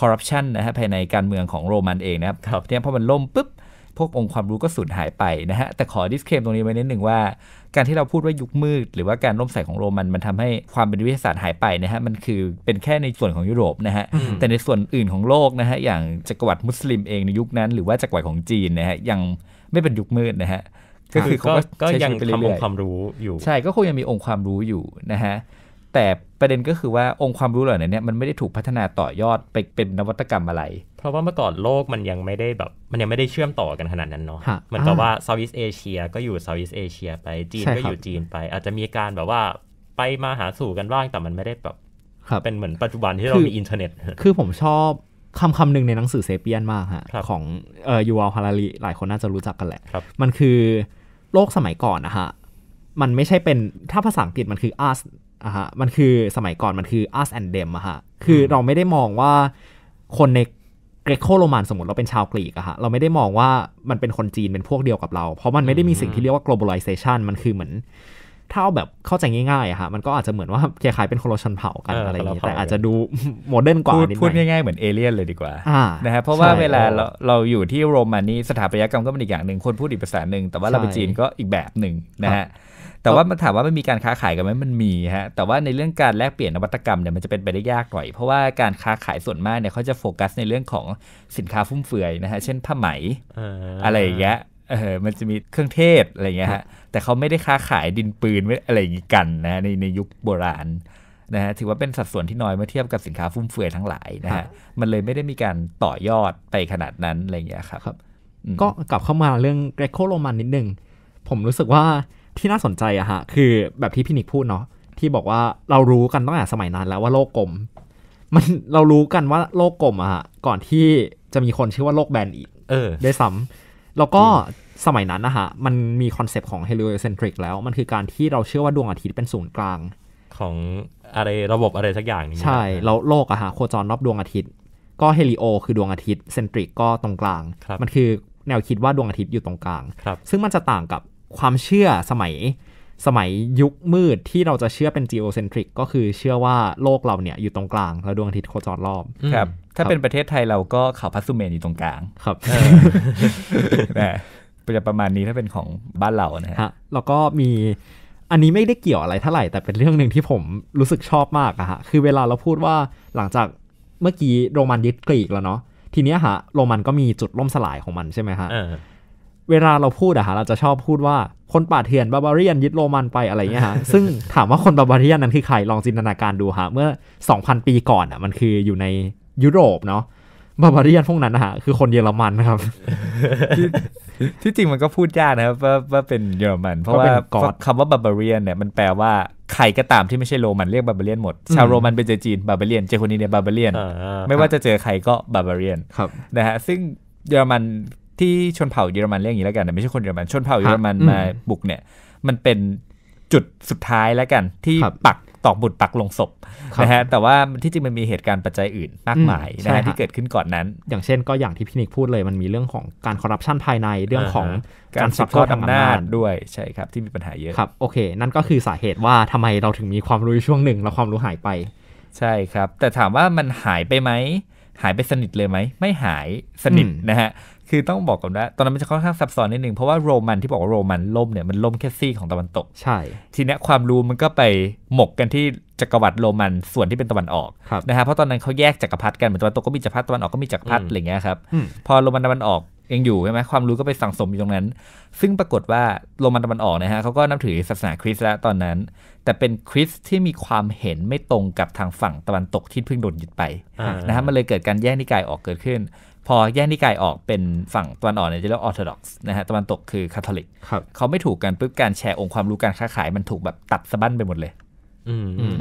S1: คอร์รัปชันนะฮะภายในการเมืองของโรมันเองนะครับเนี่ยพอมันล่มปุ๊บพวกองค์ความรู้ก็สูญหายไปนะฮะแต่ขอดิสเคมตรงนี้ไว้นิดหนึ่งว่า การที่เราพูดว่ายุคมืด หรือว่าการล่มใส่ของโรมันมันทำให้ความเป็นวิทยาศาสตร์หายไปนะฮะมันคือเป็นแค่ในส่วนของยุโรปนะฮะแต่ในส่วนอื่นของโลกนะฮะอย่างจักรวรรดิมุสลิมเองในยุคนั้น หรือว่าจักรวรรดิของจีนนะฮะยังไม่เป็นยุคมืดนะฮะก็คือเขาก็ยังทำองค์ความรู้อยู่ ใช่ก็คงยังมีองค์ความรู้อยู่นะฮะแต่ประเด็นก็คือว่าองค์ความรู้เหล่านี้มันไม่ได้ถูกพัฒนาต่อยอดไปเป็นนวัตกรรมอะไร เพราะว่าเมื่อก่อนโลกมันยังไม่ได้แบบ มันยังไม่ได้เชื่อมต่อกันขนาดนั้นเนาะเหมือนกับว่าเซาท์อีสเอเชียก็อยู่เซาท์อีสเอเชียไป จีนก็อยู่จีนไป อาจจะมีการแบบว่าไปมาหาสู่กันบ้างแต่มันไม่ได้แบบเป็นเหมือนปัจจุบันที่เรามีอินเทอร์เน็ตคือผมชอบคำคำหนึ่งในหนังสือเซเปียนมากฮะของยูอัลฮาราลีหลายคนน่าจะรู้จักกันแหละมันคือโลกสมัยก่อนนะฮะมันไม่ใช่เป็นถ้าภาษาอังกฤษมันคือ us อ่ะฮะมันคือสมัยก่อน มันคือ us and them อะฮะคือเราไม่ได้มองว่าคนในเกรโคโรมันสมมติเราเป็นชาวกรีกอะฮะเราไม่ได้มองว่ามันเป็นคนจีนเป็นพวกเดียวกับเรา เพราะมันไม่ได้มีสิ่งที่เรียกว่า globalization มันคือเหมือนถ้าเอาแบบเข้าใจง่ายๆอะฮะมันก็อาจจะเหมือนว่าคล้ายๆเป็นคนละชนเผ่ากันอะไรอย่างเงี้ยแต่อาจจะดูโมเดิร์นกว่านิดนึงพูดง่ายๆ เหมือนเอเลี่ยนเลยดีกว่านะฮะเพราะว่าเวลาเราเราอยู่ที่โรมันนี่สถาปัตยกรรมก็เป็นอีกอย่างหนึ่งคนพูดอีกภาษาหนึ่งแต่ว่าเราเป็นจีนก็อีกแบบหนึ่งนะฮะแต่ว่ามันถามว่ามันมีการค้าขายกันไหมมันมีฮะแต่ว่าในเรื่องการแลกเปลี่ยนนวัตกรรมเนี่ยมันจะเป็นไปได้ยากหน่อยเพราะว่าการค้าขายส่วนมากเนี่ยเขาจะโฟกัสในเรื่องของสินค้าฟุ่มเฟือยนะฮะเช่นผ้าไหมอะไรอย่างเงี้ยเออมันจะมีเครื่องเทศอะไรเงี้ยฮะแต่เขาไม่ได้ค้าขายดินปืนไม่อะไรอย่างงี้กันนะในในยุคโบราณนะฮะถือว่าเป็นสัดส่วนที่น้อยเมื่อเทียบกับสินค้าฟุ่มเฟือยทั้งหลายนะฮะมันเลยไม่ได้มีการต่อยอดไปขนาดนั้นอะไรเงี้ยครับ ก็กลับเข้ามาเรื่องเกรโคโรมันนิดนึงผมรู้สึกว่าที่น่าสนใจอะฮะคือแบบที่พี่นิกพูดเนาะที่บอกว่าเรารู้กันตั้งแต่สมัยนั้นแล้วว่าโลกกลมมันเรารู้กันว่าโลกกลมอะฮะก่อนที่จะมีคนชื่อว่าโลกแบนอีก เออ ได้ซ้ำ แล้วก็สมัยนั้นนะฮะมันมีคอนเซปต์ของเฮลิโอเซนทริกแล้วมันคือการที่เราเชื่อว่าดวงอาทิตย์เป็นศูนย์กลาง ของอะไรระบบอะไรสักอย่างนี้ใช่เราโลกอะฮะโคจรรอบดวงอาทิตย์ ก็เฮลิโอคือดวงอาทิตย์เซนทริก ก็ตรงกลางมันคือแนวคิดว่าดวงอาทิตย์อยู่ตรงกลางซึ่งมันจะต่างกับความเชื่อสมัยสมัยยุคมืดที่เราจะเชื่อเป็น geocentric ก็คือเชื่อว่าโลกเราเนี่ย อยู่ตรงกลาง แล้วดวงอาทิตย์โคจรรอบ ครับ ถ้าเป็นประเทศไทย เราก็เขาพัสุเมนอยู่ตรงกลาง ครับนะจะประมาณนี้ถ้าเป็นของบ้านเรานะฮะแล้วก็มี อันนี้ไม่ได้เกี่ยวอะไรเท่าไหร่ แต่เป็นเรื่องหนึ่งที่ผมรู้สึกชอบมากอะฮะ คือเวลาเราพูดว่าหลังจากเมื่อกี้โรมันยึดกรีกแล้วเนาะ ทีเนี้ยฮะโรมันก็มีจุดล่มสลายของมันใช่ไหมฮะเวลาเราพูดอะฮะเราจะชอบพูดว่า คนป่าเถื่อนบาบาเรียนยึดโรมันไปอะไรเงี้ยฮะซึ่งถามว่าคนบาบาเรียนนั้นคือใครลองจินตนาการดูฮะเมื่อ 2,000 ปีก่อนอะมันคืออยู่ในยุโรปเนาะบาบาเรียนพวกนั้นนะฮะคือคนเยอรมันนะครับที่จริงมันก็พูดยากนะว่าว่าเป็นเยอรมัน เพราะว่าคำว่าบาบาเรียนเนี่ย มันแปลว่าใครก็ตามที่ไม่ใช่โรมันเรียกบาบาเรียนหมด ชาวโรมันเป็นเจจีนบาบาเรียนเจคนนี้เนี่ยบาบาเรียนไม่ว่าจะเจอใครก็บาบาเรียนนะฮะซึ่งเยอรมันที่ชนเผ่าเยอรมันเรียกอย่างนี้แล้วกันไม่ใช่คนเยอรมันชนเผ่าเยอรมันมาบุกเนี่ย มันเป็นจุดสุดท้ายแล้วกัน ที่ปักตอกบุตรปักลงศพนะฮะแต่ว่าที่จริงมันมีเหตุการณ์ปัจจัยอื่น มากมายนะฮะที่เกิดขึ้นก่อนนั้น อย่างเช่นก็อย่างที่พี่นิกพูดเลย มันมีเรื่องของการคอร์รัปชันภายในเรื่องของการสับทอดอำนาจด้วยใช่ครับ ที่มีปัญหาเยอะครับโอเค นั่นก็คือสาเหตุว่าทำไมเราถึงมีความรู้ช่วงหนึ่งแล้วความรู้หายไป ใช่ครับ แต่ถามว่ามันหายไปไหมหายไปสนิทเลยไหมไม่หายสนิทนะฮะคือต้องบอกก่อนว่าตอนนั้นมันจะค่อนข้างซับซ้อนนิดนึงเพราะว่าโรมันที่บอกว่าโรมันล่มเนี่ยมันล่มแค่ซี่ของตะวันตก ใช่ ทีนี้ความรู้มันก็ไปหมกกันที่จักรวรรดิโรมันส่วนที่เป็นตะวันออกนะฮะเพราะตอนนั้นเขาแยกจักรพรรดิกันเหมือนตะวันตกก็มีจักรพรรดิตะวันออกก็มีจักรพรรดิอะไรเงี้ยครับพอโรมันตะวันออกยังอยู่ใช่ไหมความรู้ก็ไปสั่งสมอยู่ตรงนั้น ซึ่งปรากฏว่าโรมันตะวันออกนะฮะเขาก็นับถือศาสนาคริสต์แล้วตอนนั้น แต่เป็นคริสต์ที่มีความเห็นไม่ตรงกับทางฝั่งตะวันตกที่เพิ่งโดนยึดไปนะฮะมันเลยเกิดการแยกนิกายออกเกิดขึ้นพอแยกนิกายออกเป็นฝั่งตะวันออกเนี่ยจะเรียกออร์โธดอกซ์นะฮะตะวันตกคือคาทอลิกเขาไม่ถูกกันปุ๊บการแชร์องค์ความรู้การค้าขายมันถูกแบบตัดสะบั้นไปหมดเลย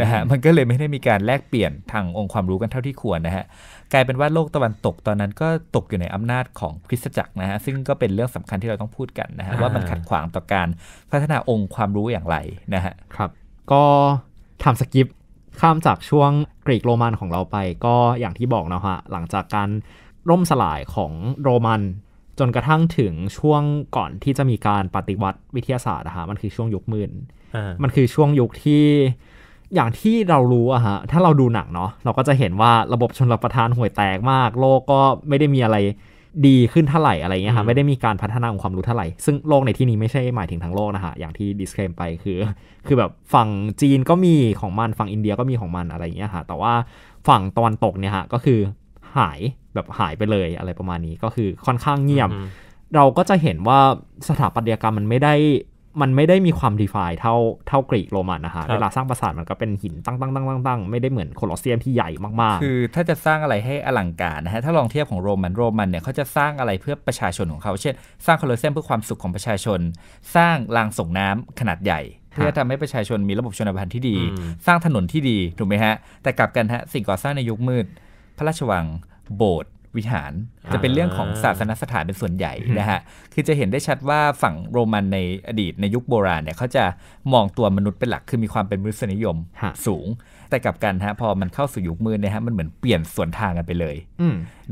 S1: นะฮะมันก็เลยไม่ได้มีการแลกเปลี่ยนทางองค์ความรู้กันเท่าที่ควรนะฮะกลายเป็นว่าโลกตะวันตกตอนนั้นก็ตกอยู่ในอำนาจของคริสตจักรนะฮะซึ่งก็เป็นเรื่องสำคัญที่เราต้องพูดกันนะฮะว่ามันขัดขวางต่อการพัฒนาองค์ความรู้อย่างไรนะฮะครับ ก็ทำสกิปข้ามจากช่วงกรีกโรมันของเราไปก็อย่างที่บอกนะฮะหลังจากการร่มสลายของโรมัน จนกระทั่งถึงช่วงก่อนที่จะมีการปฏิวัติวิทยาศาสตร์นะฮะ มันคือช่วงยุคมืดมันคือช่วงยุคที่อย่างที่เรารู้อะฮะ ถ้าเราดูหนังเนาะ เราก็จะเห็นว่าระบบชนรับประทานห่วยแตกมาก โลกก็ไม่ได้มีอะไรดีขึ้นเท่าไหร่อะไรเงี้ยฮะ ไม่ได้มีการพัฒนาของความรู้เท่าไหร่ ซึ่งโลกในที่นี้ไม่ใช่หมายถึงทั้งโลกนะฮะ อย่างที่ดิสเคลมไป คือ คือแบบฝั่งจีนก็มีของมัน ฝั่งอินเดียก็มีของมันอะไรเงี้ยฮะ แต่ว่าฝั่งตอนตกเนี่ยฮะ ก็คือหายแบบหายไปเลยอะไรประมาณนี้ก็คือค่อนข้างเงียบ เราก็จะเห็นว่าสถาปัตยกรรมมันไม่ได้มันไม่ได้มีความดีฟายเท่าเท่ากรีกโรมันนะฮะ เวลาสร้างปราสาทมันก็เป็นหินตั้งตั้งตั้งตั้งตั้งไม่ได้เหมือนโคลอสเซียมที่ใหญ่มากๆ คือถ้าจะสร้างอะไรให้อลังการนะฮะถ้าลองเทียบของโรมันโรมันเนี่ยเขาจะสร้างอะไรเพื่อประชาชนของเขาเช่น สร้างโคลอสเซียมเพื่อความสุขของประชาชน สร้างรางส่งน้ำขนาดใหญ่ เพื่อทำให้ประชาชนมีระบบชนบทานที่ดี สร้างถนนที่ดีถูกไหมฮะแต่กลับกันฮะสิ่งก่อสร้างในยุคมืด พระราชวังโบสถ์วิหารจะเป็นเรื่องของศาสนสถานเป็นส่วนใหญ่นะฮะคือจะเห็นได้ชัดว่าฝั่งโรมันในอดีตในยุคโบราณเนี่ยเขาจะมองตัวมนุษย์เป็นหลักคือมีความเป็นมนุษยนิยมสูง แต่กับกันฮะพอมันเข้าสู่ยุคมืดเนี่ยฮะมันเหมือนเปลี่ยนส่วนทางกันไปเลย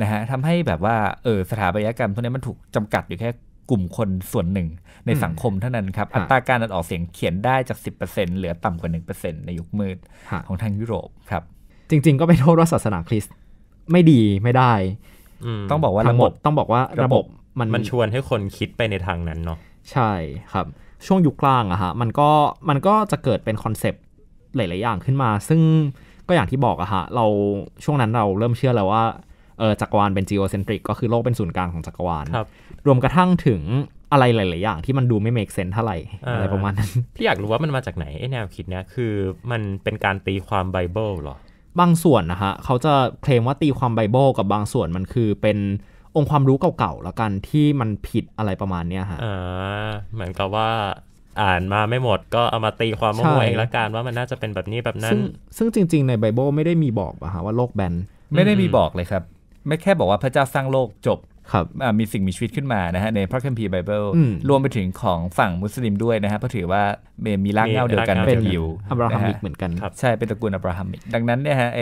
S1: นะฮะทำให้แบบว่าเออสถาปัตยกรรมพวกนี้มันถูกจำกัดอยู่แค่กลุ่มคนส่วนหนึ่งในสังคมเท่านั้นครับอัตราการอออกเสียงเขียนได้จาก 10%เหลือต่ำกว่า1%ในยุคมืดของทางยุโรปครับจริง ๆ ก็ไม่โทษว่าศาสนาคริสตไม่ดีไม่ได้
S2: ต้องบอกว่าระบบ
S1: ต้องบอกว่าระบบมันมันชวนให้คนคิดไปในทางนั้นเนาะใช่ครับ ช่วงยุคกลางอะฮะมันก็มันก็จะเกิดเป็นคอนเซปต์หลายๆ อย่างขึ้นมา ซึ่งก็อย่างที่บอกอะฮะเราช่วงนั้นเราเริ่มเชื่อแล้วว่าเออจักรวาลเป็นจีโอเซนทริกก็คือโลกเป็นศูนย์กลางของจักรวาลครับ รวมกระทั่งถึงอะไรหลายๆอย่างที่มันดูไม่เมกเซนเท่าไหร่อะไรประมาณนั้นพี่อยากรู้ว่ามันมาจากไหนไอแนวคิดเนี้ยคือมันเป็นการตีความไบเบิลหรอบางส่วนนะฮะเขาจะเคลมว่าตีความไบเบิลกับบางส่วนมันคือเป็นองค์ความรู้เก่าๆแล้วกันที่มันผิดอะไรประมาณเนี้ยฮะอ่าเหมือนกับว่าอ่านมาไม่หมดก็เอามาตีความมั่วเองละกันว่ามันน่าจะเป็นแบบนี้แบบนั้น ซึ่งจริง ๆในไบเบิลไม่ได้มีบอกอะฮะว่าโลกแบน ไม่ได้มีบอกเลยครับ ไม่แค่บอกว่าพระเจ้าสร้างโลกจบมีสิ่งมีชีวิตขึ้นมานะฮะในพระคัมภีร์ไบเบิลรวมไปถึงของฝั่งมุสลิมด้วยนะฮะเพราะถือว่ามีรากเง้าเดียวกันเป็นอยู่อับราฮัมิกเหมือนกัน ใช่ เป็นตระกูลอับราฮัมิก ดังนั้นเนี่ยฮะไอ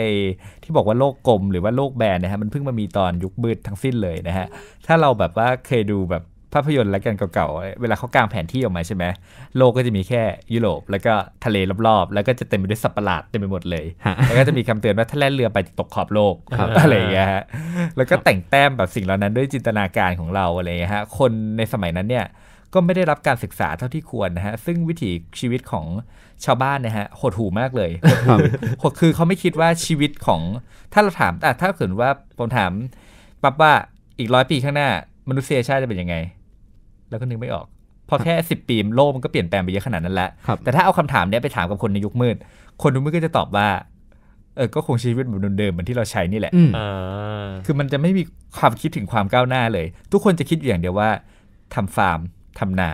S1: ที่บอกว่าโลกกลมหรือว่าโลกแบนนะฮะมันเพิ่งมามีตอนยุคบืดทั้งสิ้นเลยนะฮะถ้าเราแบบว่าเคยดูแบบภาพยนตร์และกันเก่าๆ เวลาเขากางแผนที่ออกมาใช่ไหมโลกก็จะมีแค่ยุโรปแล้วก็ทะเลรอบๆ แล้วก็จะเต็มไปด้วยสัตว์ประหลาดเต็มไปหมดเลยแล้วก็จะมีคำเตือนว่าถ้าแล่นเรือไปตกขอบโลกอะไรอย่างเงี้ยฮะแล้วก็แต่งแต้มแบบสิ่งเหล่านั้นด้วยจินตนาการของเราอะไรอย่างเงี้ยฮะคนในสมัยนั้นเนี่ยก็ไม่ได้รับการศึกษาเท่าที่ควรนะฮะ ซึ่งวิถีชีวิตของชาวบ้านนะฮะหดหูมากเลยหดคือเขาไม่คิดว่าชีวิตของถ้าเราถามแต่ถ้าเกิดว่าผมถามปั๊บว่าอีกร้อยปีข้างหน้ามนุษยชาติจะเป็นยังไงแล้วก็นึกไม่ออก พอแค่สิบปีโลกมันก็เปลี่ยนแปลงไปเยอะขนาดนั้นแล้วแต่ถ้าเอาคำถามนี้ไปถามกับคนในยุคมืด คนยุคมืดก็จะตอบว่าเออก็คงชีวิตแบบเดิมเหมือนที่เราใช้นี่แหละคือมันจะไม่มีความคิดถึงความก้าวหน้าเลย ทุกคนจะคิดอย่างเดียวว่า ทำฟาร์ม ทำนา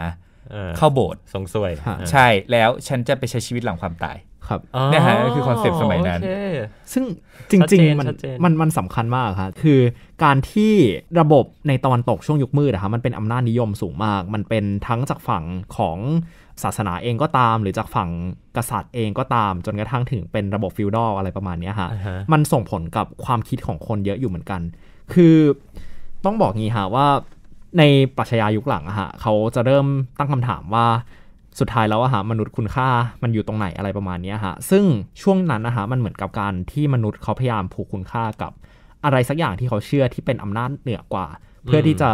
S1: เข้าโบสถ์สงสวย ใช่แล้วฉันจะไปใช้ชีวิตหลังความตายครับนี่ฮะคือคอนเซปต์สมัยนั้น ซึ่งจริง ๆ มันมันมันสำคัญมากครับคือการที่ระบบในตะวันตกช่วงยุคมืดอะครับมันเป็นอำนาจนิยมสูงมาก มันเป็นทั้งจากฝั่งของศาสนาเองก็ตาม หรือจากฝั่งกษัตริย์เองก็ตามจนกระทั่งถึงเป็นระบบฟิวดอลอะไรประมาณนี้ฮะมันส่งผลกับความคิดของคนเยอะอยู่เหมือนกัน คือต้องบอกงี้ฮะว่า ในปรัชญายุคหลังอะฮะเขาจะเริ่มตั้งคำถามว่าสุดท้ายแล้วอะฮะมนุษย์คุณค่ามันอยู่ตรงไหนอะไรประมาณนี้ฮะซึ่งช่วงนั้นนะฮะมันเหมือนกับการที่มนุษย์เขาพยายามผูกคุณค่ากับ อะไรสักอย่างที่เขาเชื่อที่เป็นอำนาจเหนือกว่า เพื่อที่จะ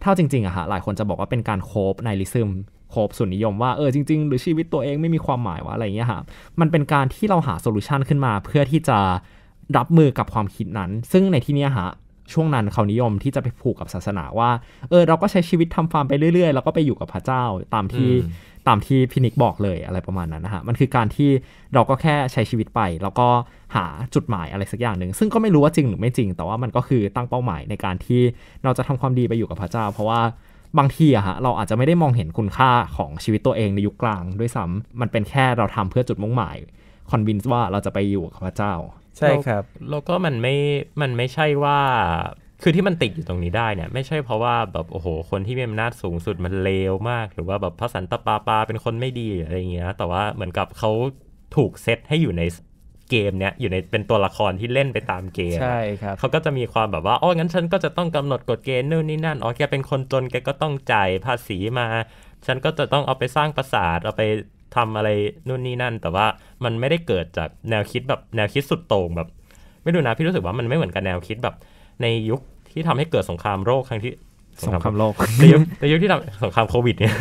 S1: เท่าจริงๆอะฮะหลายคนจะบอกว่าเป็นการโคบในลิซึมโคบส่วนนิยม ว่าเออจริงๆหรือชีวิตตัวเองไม่มีความหมายว่าอะไรเงี้ยฮะมันเป็นการที่เราหาโซลูชันขึ้นมาเพื่อที่จะรับมือกับความคิดนั้น ซึ่งในที่นี้ฮะช่วงนั้นเขานิยมที่จะไปผูกกับศาสนาว่าเออเราก็ใช้ชีวิตทำฟาร์มไปเรื่อย ๆ แล้วก็ไปอยู่กับพระเจ้า ตามที่ตามที่พินิกบอกเลยอะไรประมาณนั้นนะฮะมันคือการที่เราก็แค่ใช้ชีวิตไป แล้วก็หาจุดหมายอะไรสักอย่างหนึ่งซึ่งก็ไม่รู้ว่าจริงหรือไม่จริงแต่ว่ามันก็คือตั้งเป้าหมายในการที่เราจะทำความดีไปอยู่กับพระเจ้า เพราะว่าบางทีอะฮะเราอาจจะไม่ได้มองเห็นคุณค่าของชีวิตตัวเองในยุคกลางด้วยซ้ำมันเป็นแค่เราทำเพื่อจุดมุ่งหมายคอนวินส์ว่าเราจะไปอยู่กับพระเจ้าใช่ครับแล้วก็มันไม่ มันไม่ใช่ว่า คือที่มันติดอยู่ตรงนี้ได้เนี่ยไม่ใช่เพราะว่าแบบโอ้โหคนที่มีอำนาจสูงสุดมันเลวมาก หรือว่าแบบพระสันตะปาปาเป็นคนไม่ดีอะไรเงี้ยแต่ว่าเหมือนกับเขาถูกเซตให้อยู่ในเกมเนี้ยอยู่ในเป็นตัวละครที่เล่นไปตามเกมใช่ครับเขาก็จะมีความแบบว่าอ๋องั้นฉันก็จะต้องกำหนดกฎเกณฑ์นู่นนี่นั่นอ๋อแกเป็นคนจนแกก็ต้องจ่ายภาษีมา ฉันก็จะต้องเอาไปสร้างปราสาทเอาไปทำอะไรนู่นนี่นั่น แต่ว่ามันไม่ได้เกิดจากแนวคิดแบบแนวคิดสุดโต่งแบบ ไม่รู้นะพี่รู้สึกว่ามันไม่เหมือนกับแนวคิดแบบ ในยุคที่ทำให้เกิดสงครามโรคครั้งที่สงครามโลกในยุคในยุคที่ทำสงครามโควิดเนี่ย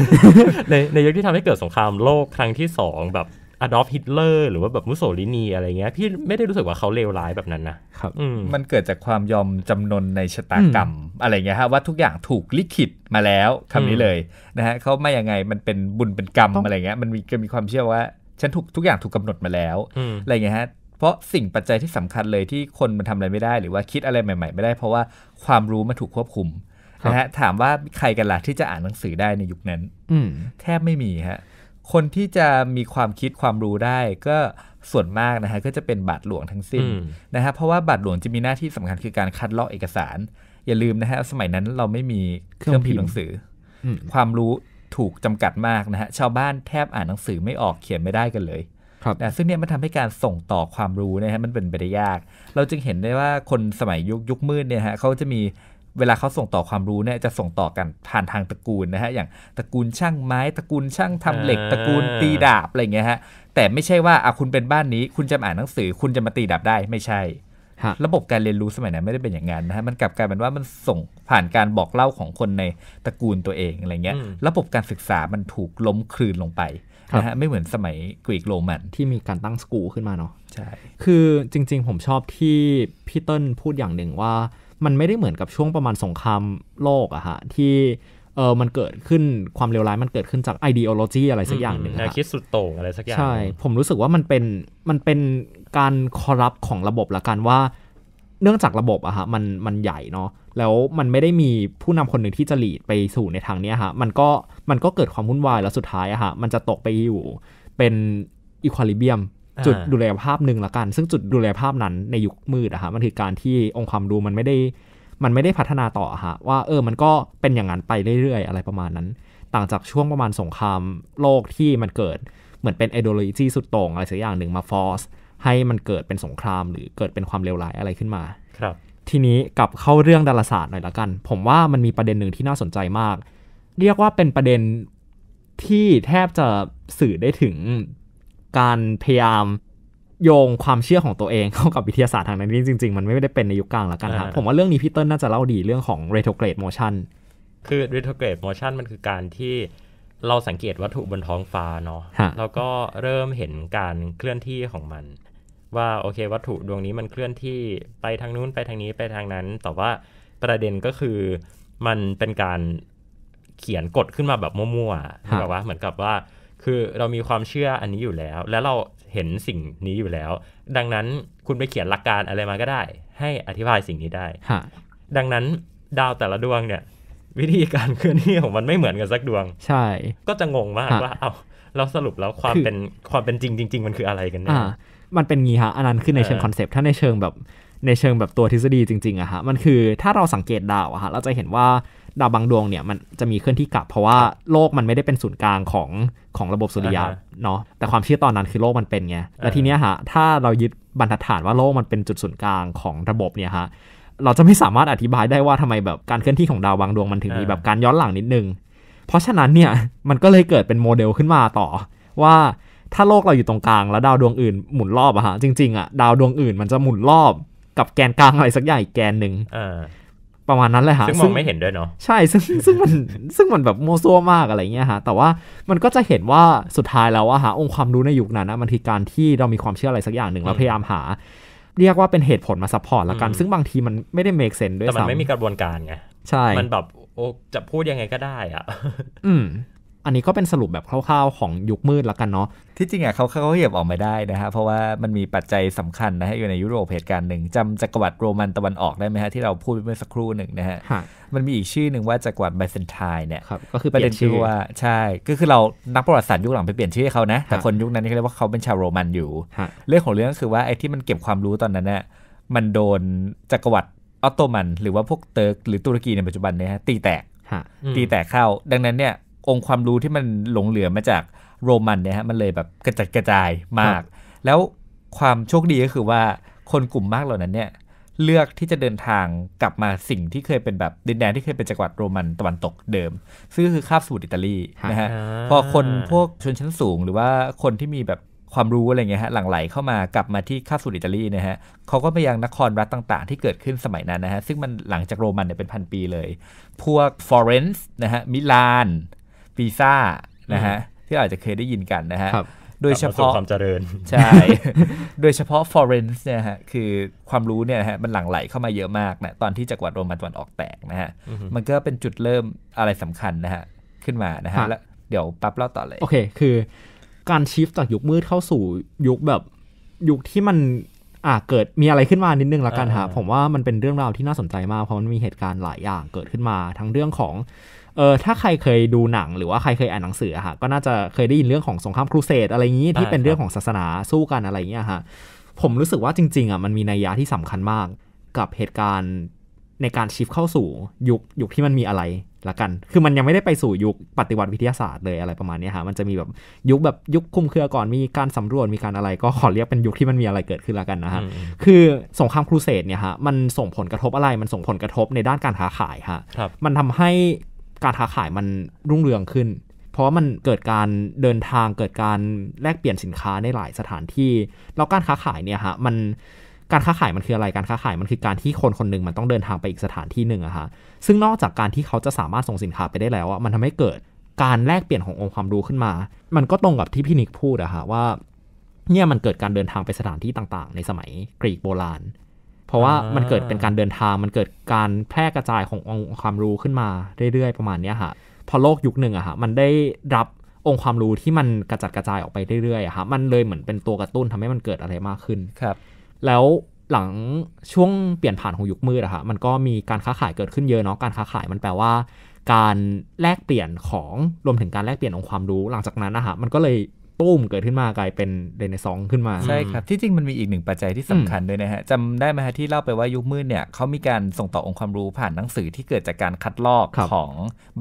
S1: ในในยุคที่ทำให้เกิดสงครามโลกครั้งที่สองแบบอดอล์ฟฮิตเลอร์หรือว่าแบบมุสโสลินีอะไรเงี้ยพี่ไม่ได้รู้สึกว่าเขาเลวร้ายแบบนั้นนะครับมันเกิดจากความยอมจำนนในชะตากรรม อะไรเงี้ยฮะว่าทุกอย่างถูกลิขิตมาแล้วคำนี้เลยนะฮะเขาไม่ยังไงมันเป็นบุญเป็นกรรมอะไรเงี้ยมันมีมีความเชื่อว่า ฉันถูกทุกอย่างถูกกาหนดมาแล้วอะไรเงี้ยฮะเพราะสิ่งปัจจัยที่สำคัญเลยที่คนมันทำอะไรไม่ได้หรือว่าคิดอะไรใหม่ ๆ ไม่ได้ เพราะว่าความรู้มันถูกควบคุมนะฮะถามว่าใครกันล่ะที่จะอ่านหนังสือได้ในยุคนั้นแทบไม่มีฮะคนที่จะมีความคิดความรู้ได้ก็ส่วนมากนะฮะก็จะเป็นบารหลวงทั้งสิ้นนะฮะเพราะว่าบารหลวงจะมีหน้าที่สำคัญคือการคัดลอกเอกสาร อย่าลืมนะฮะสมัยนั้นเราไม่มีเครื่องพิมพ์หนังสือความรู้ถูกจำกัดมากนะฮะชาวบ้านแทบอ่านหนังสือไม่ออกเขียนไม่ได้กันเลยนะซึ่งเนี่ยมันทำให้การส่งต่อความรู้นะฮะมันเป็นไปได้ยาก เราจึงเห็นได้ว่าคนสมัยยุคยุคมืดเนี่ยฮะเขาจะมีเวลาเขาส่งต่อความรู้เนี่ยจะส่งต่อกันผ่านทางตระกูลนะฮะอย่างตระกูลช่างไม้ตระกูลช่างทำเหล็กตระกูลตีดาบอะไรเงี้ยฮะแต่ไม่ใช่ว่าอ่ะคุณเป็นบ้านนี้ คุณจะอ่านหนังสือคุณจะมาตีดาบได้ไม่ใช่ระบบการเรียนรู้สมัยนั้นไม่ได้เป็นอย่างนั้นนะฮะมันกลับกลายเป็นว่ามันส่งผ่านการบอกเล่าของคนในตระกูลตัวเองอะไรเงี้ย ระบบการศึกษามันถูกล้มคลืนลงไปนะฮะไม่เหมือนสมัยกรีกโรมันที่มีการตั้งสกูขึ้นมาเนาะใช่คือจริงๆผมชอบที่พี่เต้นพูดอย่างหนึ่งว่ามันไม่ได้เหมือนกับช่วงประมาณสงครามโลกอะฮะที่เออมันเกิดขึ้นความเลวร้ายมันเกิดขึ้นจากไอเดียโลจีอะไรสักอย่างหนึ่งแนวคิดสุดโต่งอะไรสักอย่างใช่ผมรู้สึกว่ามันเป็นมันเป็นการคอรัปของระบบละกันว่าเนื่องจากระบบอะฮะมันมันใหญ่เนาะแล้วมันไม่ได้มีผู้นำคนหนึ่งที่จะหลีดไปสู่ในทางเนี้ยฮะมันก็มันก็เกิดความวุ่นวายแล้วสุดท้ายอะฮะมันจะตกไปอยู่เป็นอีควอลิเบียมจุดดูแลภาพหนึ่งละกัน ซึ่งจุดดูแลภาพนั้นในยุคมืดอะฮะมันคือ การที่องค์ความรู้ มันไม่ได้มันไม่ได้พัฒนาต่อฮะว่า เออมันก็เป็นอย่างนั้นไปเรื่อยๆ อะไรประมาณนั้น ต่างจากช่วงประมาณสงครามโลกที่มันเกิดเหมือนเป็นไอโดโลจีสุดโต่งอะไรสักอย่างหนึ่งมาฟอสให้มันเกิดเป็นสงครามหรือเกิดเป็นความเลวร้ายอะไรขึ้นมา ครับ ทีนี้กลับเข้าเรื่องดาราศาสตร์หน่อยละกัน ผมว่ามันมีประเด็นหนึ่งที่น่าสนใจมาก เรียกว่าเป็นประเด็นที่แทบจะสื่อได้ถึงการพยายามโยงความเชื่อของตัวเองเข้ากับวิทยาศาสตร์ทางนั้นนจริงๆ มันไม่ได้เป็นในยุคกลางแล้วกันครับ ผมว่าเรื่องนี้พี่เติ้ลน่าจะเล่าดีเรื่องของ retrograde motion คือ retrograde motion มันคือการที่เราสังเกตวัตถุบนท้องฟ้าเนาะแล้วก็เริ่มเห็นการเคลื่อนที่ของมัน ว่าโอเควัตถุดวงนี้มันเคลื่อนที่ไปทางนู้นไปทางนี้ไปทางนั้นแต่ว่าประเด็นก็คือมันเป็นการเขียนกฎขึ้นมาแบบมั่วๆแบบว่าเหมือนกับว่าคือเรามีความเชื่ออันนี้อยู่แล้ว แล้วเราเห็นสิ่งนี้อยู่แล้ว ดังนั้นคุณไปเขียนหลักการอะไรมาก็ได้ ให้อธิบายสิ่งนี้ได้ดังนั้นดาวแต่ละดวงเนี่ย วิธีการเคลื่อนที่ของมันไม่เหมือนกันสักดวง ใช่ ก็จะงงมากว่าเอา้าเราสรุปแล้วความเป็นความเป็นจริงจริงมันคืออะไรกันเนี่ยมันเป็นงี้ฮะอันนั้นขึ้นในเชิงคอนเซปต์ถ้าในเชิงแบบในเชิงแบบตัวทฤษฎีจริงๆอะฮะมันคือถ้าเราสังเกตดาวอะฮะเราจะเห็นว่าดาวบางดวงเนี่ยมันจะมีเคลื่อนที่กลับ เพราะว่าโลกมันไม่ได้เป็นศูนย์กลางของของระบบสุริยะเนาะแต่ความเชื่อตอนนั้นคือโลกมันเป็นไง และทีเนี้ยฮะถ้าเรายึดบรรทัดฐานว่าโลกมันเป็นจุดศูนย์กลางของระบบเนี่ยฮะเราจะไม่สามารถอธิบายได้ว่าทำไมแบบการเคลื่อนที่ของดาวบางดวงมันถึงมีแบบการย้อนหลังนิดนึง เพราะฉะนั้นเนี่ยมันก็เลยเกิดเป็นโมเดลขึ้นมาต่อ ว่าถ้าโลกเราอยู่ตรงกลาง แล้วดาวดวงอื่นหมุนรอบอะฮะจริงๆอะดาวดวงอื่น มันจะหมุนรอบ กับแกนกลางอะไรสักอย่างอีกแกนหนึ่งประมาณนั้นแหละฮะ ซึ่งมองไม่เห็นด้วยเนาะใช่ซึ่งซึ่งมันซึ่งมันแบบโมโซมากอะไรเงี้ยฮะ แต่ว่ามันก็จะเห็นว่าสุดท้ายแล้วว่าฮะองค์ความรู้ในยุคนั้นนะมันคือการที่เรามีความเชื่ออะไรสักอย่างหนึ่งเราพยายามหา เรียกว่าเป็นเหตุผลมาซัพพอร์ตละกันซึ่งบางทีมันไม่ได้เมคเซนด้วยซ้ำแต่มันไม่มีกระบวนการไงใช่มันแบบโอ้จะพูดยังไงก็ได้อะอืมอันนี้ก็เป็นสรุปแบบคร่าวๆของยุคมืดละกันเนาะ ที่จริงอ่ะเขาเขาเหยียบออกมาได้นะฮะ เพราะว่ามันมีปัจจัยสำคัญนะฮะ อยู่ในยุโรปเหตุการณ์หนึ่งจำจักรวรรดิโรมันตะวันออกได้ไหมฮะ ที่เราพูดเมื่อสักครู่หนึ่งนะฮะ มันมีอีกชื่อหนึ่งว่าจักรวรรดิไบเซนไทน์เนี่ยก็คือประเด็นชื่อว่าใช่ ก็คือเรานักประวัติศาสตร์ยุคหลังไปเปลี่ยนชื่อเขานะแต่คนยุคนั้นเขาเรียกว่าเขาเป็นชาวโรมันอยู่เรื่องของเรื่องคือว่าไอ้ที่มันเก็บความรู้ตอนนั้นเนี่ยมันโดนจักรวรรดิออตโตมันหรือว่าพวกเติร์กหรือตุรกีในปัจจุบันเนี่ยตีแตกตีแตกเข้าดังนั้นเนี่ยองค์ความรู้ที่มันหลงเหลือมาจากโรมันเนี่ยฮะ มันเลยแบบกระจัดกระจายมาก แล้วความโชคดีก็คือว่าคนกลุ่มมากเหล่านั้นเนี่ยเลือกที่จะเดินทางกลับมาสิ่งที่เคยเป็นแบบดินแดนที่เคยเป็นจักรวรรดิโรมันตะวันตกเดิมซึ่งคือคาบสมุทรอิตาลีนะฮะพอคนพวกชนชั้นสูง หรือว่าคนที่มีแบบความรู้อะไรเงี้ยฮะหลั่งไหลเข้ามากลับมาที่คาบสมุทรอิตาลีนะฮะเขาก็ไปยังนครรัฐต่างๆ ที่เกิดขึ้นสมัยนั้นนะฮะซึ่งมันหลังจากโรมันเนี่ยเป็นพันปีเลย พวกฟลอเรนซ์นะฮะมิลานปีซ่านะฮะ ที่อาจจะเคยได้ยินกันนะฮะ โดยเฉพาะความเจริญ ใช่ โดยเฉพาะฟอเรนซ์เนี่ยฮะ คือความรู้เนี่ยฮะ มันหลั่งไหลเข้ามาเยอะมากนะตอนที่จักรวรรดิโรมันตะวันออกแตกนะฮะ มันก็เป็นจุดเริ่มอะไรสำคัญนะฮะ ขึ้นมานะฮะแล้วเดี๋ยวปั๊บเล่าต่อเลย โอเค คือการชิฟจากยุคมืดเข้าสู่ยุคแบบยุคที่มันอ่าเกิดมีอะไรขึ้นมานิดนึงละกันฮะผมว่ามันเป็นเรื่องราวที่น่าสนใจมาก เพราะมันมีเหตุการณ์หลายอย่างเกิดขึ้นมา ทั้งเรื่องของเออถ้าใครเคยดูหนังหรือว่าใครเคยอ่านหนังสือฮะก็น่าจะเคยได้ยินเรื่องของสงครามครูเสดอะไรอย่างนี้ที่เป็นเรื่องของศาสนาสู้กันอะไรอย่างเงี้ยฮะผมรู้สึกว่าจริงๆอ่ะมันมีนัยยะที่สำคัญมากกับเหตุการณ์ในการชิฟเข้าสู่ยุคยุคที่มันมีอะไรละกัน คือมันยังไม่ได้ไปสู่ยุคปฏิวัติวิทยาศาสตร์เลยอะไรประมาณนี้ฮะมันจะมีแบบยุคแบบยุคคุมเครือก่อนมีการสำรวจมีการอะไร ก็ขอเรียกเป็นยุคที่มันมีอะไรเกิดขึ้นละกันนะฮะคือสงครามครูเสดเนี่ยฮะมันส่งผลกระทบอะไรมันส่งผลกระทบในด้านการค้าขายฮะมันทำให้การค้าขายมันรุ่งเรืองขึ้น เพราะมันเกิดการเดินทางเกิดการแลกเปลี่ยนสินค้าในหลายสถานที่ แล้วการค้าขายเนี่ยฮะมันการค้าขายมันคืออะไรการค้าขายมันคือการที่คนคนหนึ่งมันต้องเดินทางไปอีกสถานที่หนึ่งอะฮะซึ่งนอกจากการที่เขาจะสามารถส่งสินค้าไปได้แล้วอะมันทำให้เกิดการแลกเปลี่ยนขององค์ความรู้ขึ้นมา มันก็ตรงกับที่พี่นิกพูดอะฮะว่าเนี่ยมันเกิดการเดินทางไปสถานที่ต่างๆ ในสมัยกรีกโบราณเพราะว่ามันเกิดเป็นการเดินทางมันเกิดการแพร่กระจายขององค์ความรู้ขึ้นมาเรื่อยๆ ประมาณนี้ฮะพอโลกยุคหนึ่งอะค่ะมันได้รับองค์ความรู้ที่มันกระจัดกระจาย ออกไปเรื่อยๆอะค่ะมันเลยเหมือนเป็นตัวกระตุ้นทำให้มันเกิดอะไรมากขึ้นครับ แล้วหลังช่วงเปลี่ยนผ่านของยุคมืดอะค่ะมันก็มีการค้าขายเกิดขึ้นเยอะเนาะการค้าขาย มันแปลว่า การแลกเปลี่ยนของรวมถึงการแลกเปลี่ยนองค์ความรู้หลังจากนั้นนะฮะมันก็เลยตุ้มเกิดขึ้นมากลายเป็นเดนในสองขึ้นมาใช่ครับ ที่จริงมันมีอีกหนึ่งปัจจัยที่สำคัญด้วยนะฮะจำได้ไหมฮะที่เล่าไปว่ายุคมืดเนี่ยเขามีการส่งต่อองค์ความรู้ผ่านหนังสือที่เกิดจากการคัดลอกของ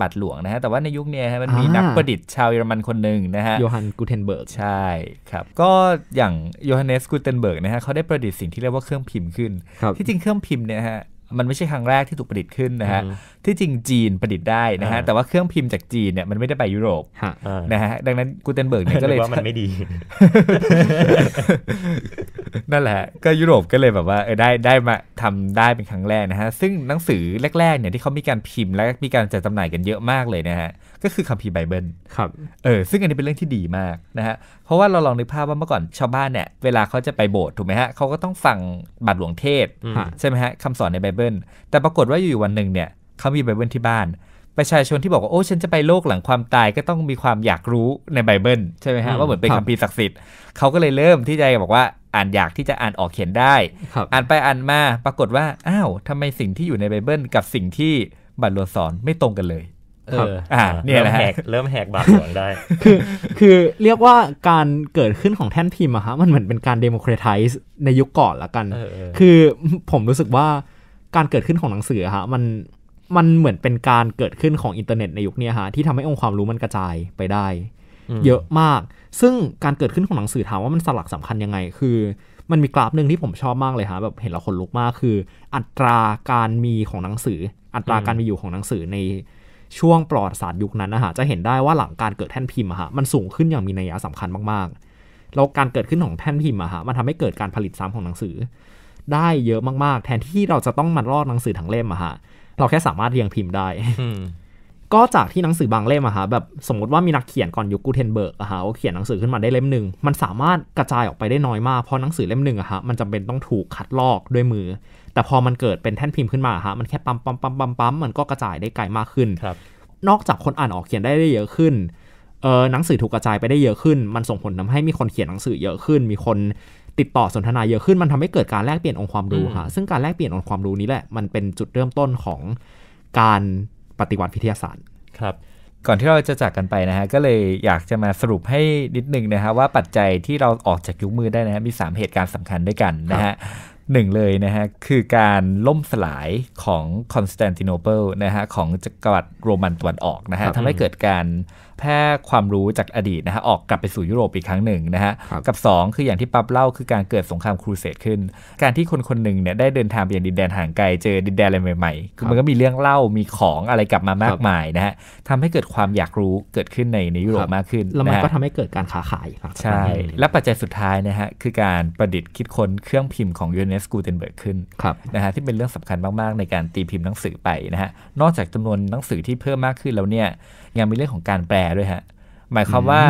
S1: บัตรหลวงนะฮะแต่ว่าในยุคนี้ฮะมันมีนักประดิษฐ์ชาวเยอรมันคนหนึ่งนะฮะโยฮันกูเทนเบิร์กใช่ครับก็อย่างโยฮันเนสกูเทนเบิร์กนะฮะเขาได้ประดิษฐ์สิ่งที่เรียกว่าเครื่องพิมพ์ขึ้น ที่จริงเครื่องพิมพ์เนี่ยฮะมันไม่ใช่ครั้งแรกที่ถูกประดิษฐ์ขึ้นนะฮะ ที่จริงจีนประดิษฐ์ได้นะฮะ แต่ว่าเครื่องพิมพ์จากจีนเนี่ยมันไม่ได้ไปยุโรปนะฮะ ดังนั้นกูเตนเบิร์กเนี่ยก็เลยว่ามันไม่ดี นั่นแหละ ก็ยุโรปก็เลยแบบว่าเออได้ได้มาทำได้เป็นครั้งแรกนะฮะ ซึ่งหนังสือแรกๆเนี่ยที่เขามีการพิมพ์ และมีการจัดจาหน่ายกันเยอะมากเลยนะฮะก็คือคัมภีร์ไบเบิลครับเออซึ่งอันนี้เป็นเรื่องที่ดีมากนะฮะ เพราะว่าเราลองนึกภาพว่าเมื่อก่อนชาวบ้านเนี่ย เวลาเขาจะไปโบสถ์ถูกไหมฮะเขาก็ต้องฟังบาทหลวงเทศใช่ไหมฮะคำสอนในไบเบิลแต่ปรากฏว่าอยู่ๆวันหนึ่งเนี่ยเขามีไบเบิลที่บ้าน ประชาชนที่บอกว่า โอ้ฉันจะไปโลกหลังความตายก็ต้องมีความอยากรู้ในไบเบิลใช่ไหมฮะว่าเหมือนเป็นคัมภีร์ศักดิ์สิทธิ์เขาก็เลยเริ่มที่จะบอกว่าอ่านอยากที่จะอ่านออกเขียนได้อ่านไปอ่านมาปรากฏว่าอ้าวทำไมสิ่งที่อยู่ในไบเบิลกับสิ่งที่บัตรหลวงสอนไม่ตรงกันเลยเออเนี่ยแะฮะเริ่มแหกบาดหลวงได้คือคือเรียกว่าการเกิดขึ้นของแท่นพิมพ์อะฮะ มันเหมือนเป็นการเดโมคราติซ์ในยุคก่อนละกัน คือผมรู้สึกว่าการเกิดขึ้นของหนังสือฮะ มันมันเหมือนเป็นการเกิดขึ้นของอินเทอร์เน็ตในยุคนี้ฮะ ที่ทำให้องค์ความรู้มันกระจายไปได้ เยอะมาก ซึ่งการเกิดขึ้นของหนังสือถามว่ามันสลักสำคัญยังไง คือมันมีกราฟหนึ่งที่ผมชอบมากเลยฮะแบบเห็นแล้วขนลุกมาก คือ อัตราการมีของหนังสือ อัตราการมีอยู่ของหนังสือในช่วงปลอดศาสตร์ยุคนั้นนะฮะจะเห็นได้ว่าหลังการเกิดแท่นพิมพ์อะฮะมันสูงขึ้นอย่างมีนัยสำคัญมาก ๆแล้วการเกิดขึ้นของแท่นพิมพ์อะฮะมันทำให้เกิดการผลิตซ้ำของหนังสือ ได้เยอะมาก ๆ แทนที่เราจะต้องมันรอดหนังสือทั้งเล่มอะฮะเราแค่สามารถเรียงพิมพ์ได้ก็จากที่หนังสือบางเล่มอะฮะแบบสมมติว่ามีนักเขียนก่อนยุคกูเทนเบิร์กอะฮะเขาเขียนหนังสือขึ้นมาได้เล่มหนึ่งมันสามารถกระจายออกไปได้น้อยมากเพราะหนังสือเล่มหนึ่งอะฮะมันจำเป็นต้องถูกคัดลอกด้วยมือ แต่พอมันเกิดเป็นแท่นพิมพ์ขึ้นมาฮะมันแค่ปั๊มปั๊มปั๊มปั๊มปั๊มมันก็กระจายได้ไกลมากขึ้นนอกจากคนอ่านออกเขียนได้ได้เยอะขึ้นเออหนังสือถูกกระจายไปได้เยอะขึ้น มันส่งผลทำให้มีคนเขียนหนังสือเยอะขึ้น มีคนติดต่อสนทนาเยอะขึ้นมันทำให้เกิดการแลกเปลี่ยนองค์ความรู้ค่ะซึ่งการแลกเปลี่ยนองค์ความรู้นี้แหละมันเป็นจุดเริ่มต้นของการปฏิวัติวิทยาศาสตร์ครับ ก่อนที่เราจะจากกันไปนะฮะ ก็เลยอยากจะมาสรุปให้นิดนึงนะฮะว่าปัจจัยที่เราออกจากยุคมืดได้นะฮะมี 3 เหตุการณ์สำคัญด้วยกันนะฮะหนึ่งเลยนะฮะคือการล่มสลายของคอนสแตนติโนเปิลนะฮะของจักรวรรดิโรมันตะวันออกนะฮะทำให้เกิดการแพร่ความรู้จากอดีตนะฮะออกกลับไปสู่ยุโรปอีกครั้งหนึ่งนะฮะกับ 2 คืออย่างที่ปั๊บเล่า คือการเกิดสงครามครูเสดขึ้น การที่คนคนหนึ่งเนี่ยได้เดินทางไปยังดินแดนห่างไกลเจอดินแดนอะไร ใหม่ๆคือมันก็มีเรื่องเล่ามีของอะไรกลับมามากมายนะฮะทำให้เกิดความอยากรู้เกิดขึ้นในในยุโรปมากขึ้นแล้วมันก็ทำให้เกิดการค้าขาย ใช่ และปัจจัยสุดท้ายนะฮะคือการประดิษฐ์คิดค้นเครื่องพิมพ์ของยูเนสโกเทนเบิร์กขึ้นนะฮะที่เป็นเรื่องสำคัญมากๆ ในการตีพิมพ์หนังสือไปนะฮะนอกจากจำนวนหนังสือที่เพิ่มมากขึ้นแล้วเนี่ยยังมีเรื่องของการแปลด้วยฮะ หมายความว่า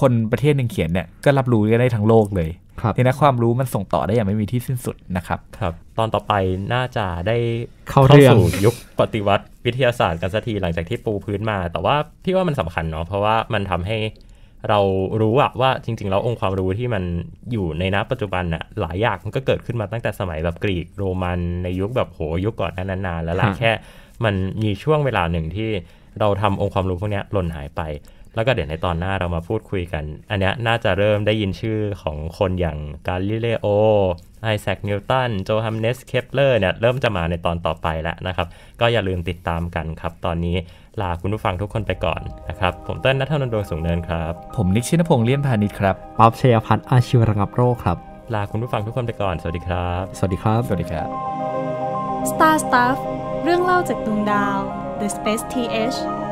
S1: คนประเทศหนึ่งเขียนเนี่ยก็รับรู้กันได้ทั้งโลกเลยทีนั้ความรู้มันส่งต่อได้อย่างไม่มีที่สิ้นสุดนะครับ ครับ ตอนต่อไปน่าจะได้เข้าสู่ยุคปฏิวัติวิทยาศาสตร์กันสักที หลังจากที่ปูพื้นมา แต่ว่าพี่ว่ามันสำคัญเนาะ เพราะว่ามันทำให้เรารู้อะว่าจริงๆแล้วองค์ความรู้ที่มันอยู่ในนับปัจจุบันอะหลายอย่างมันก็เกิดขึ้นมาตั้งแต่สมัยแบบกรีกโรมันในยุคแบบโหยุคก่อนนานๆแล้วล่ะแค่ มันมีช่วงเวลาหนึ่งที่เราทำองค์ความรู้พวกนี้หล่นหายไป แล้วก็เดี๋ยวในตอนหน้าเรามาพูดคุยกัน อันนี้น่าจะเริ่มได้ยินชื่อของคนอย่างกาลิเลโอไอแซค นิวตันโจฮัมเนสเคปเลอร์เนี่ยเริ่มจะมาในตอนต่อไปแล้วนะครับก็อย่าลืมติดตามกันครับตอนนี้ลาคุณผู้ฟังทุกคนไปก่อนนะครับผมเต้นนัทนนท์ดวงสูงเนินครับผมนิชชินพงษ์เลี่ยนพาณิชย์ครับป๊อบเชยพัฒน์อาชีวระงับโรคครับลาคุณผู้ฟังทุกคนไปก่อนสวัสดีครับ สวัสดีครับสวัสดีครับ Star Stuff เรื่องเล่าจากดวงดาว the space TH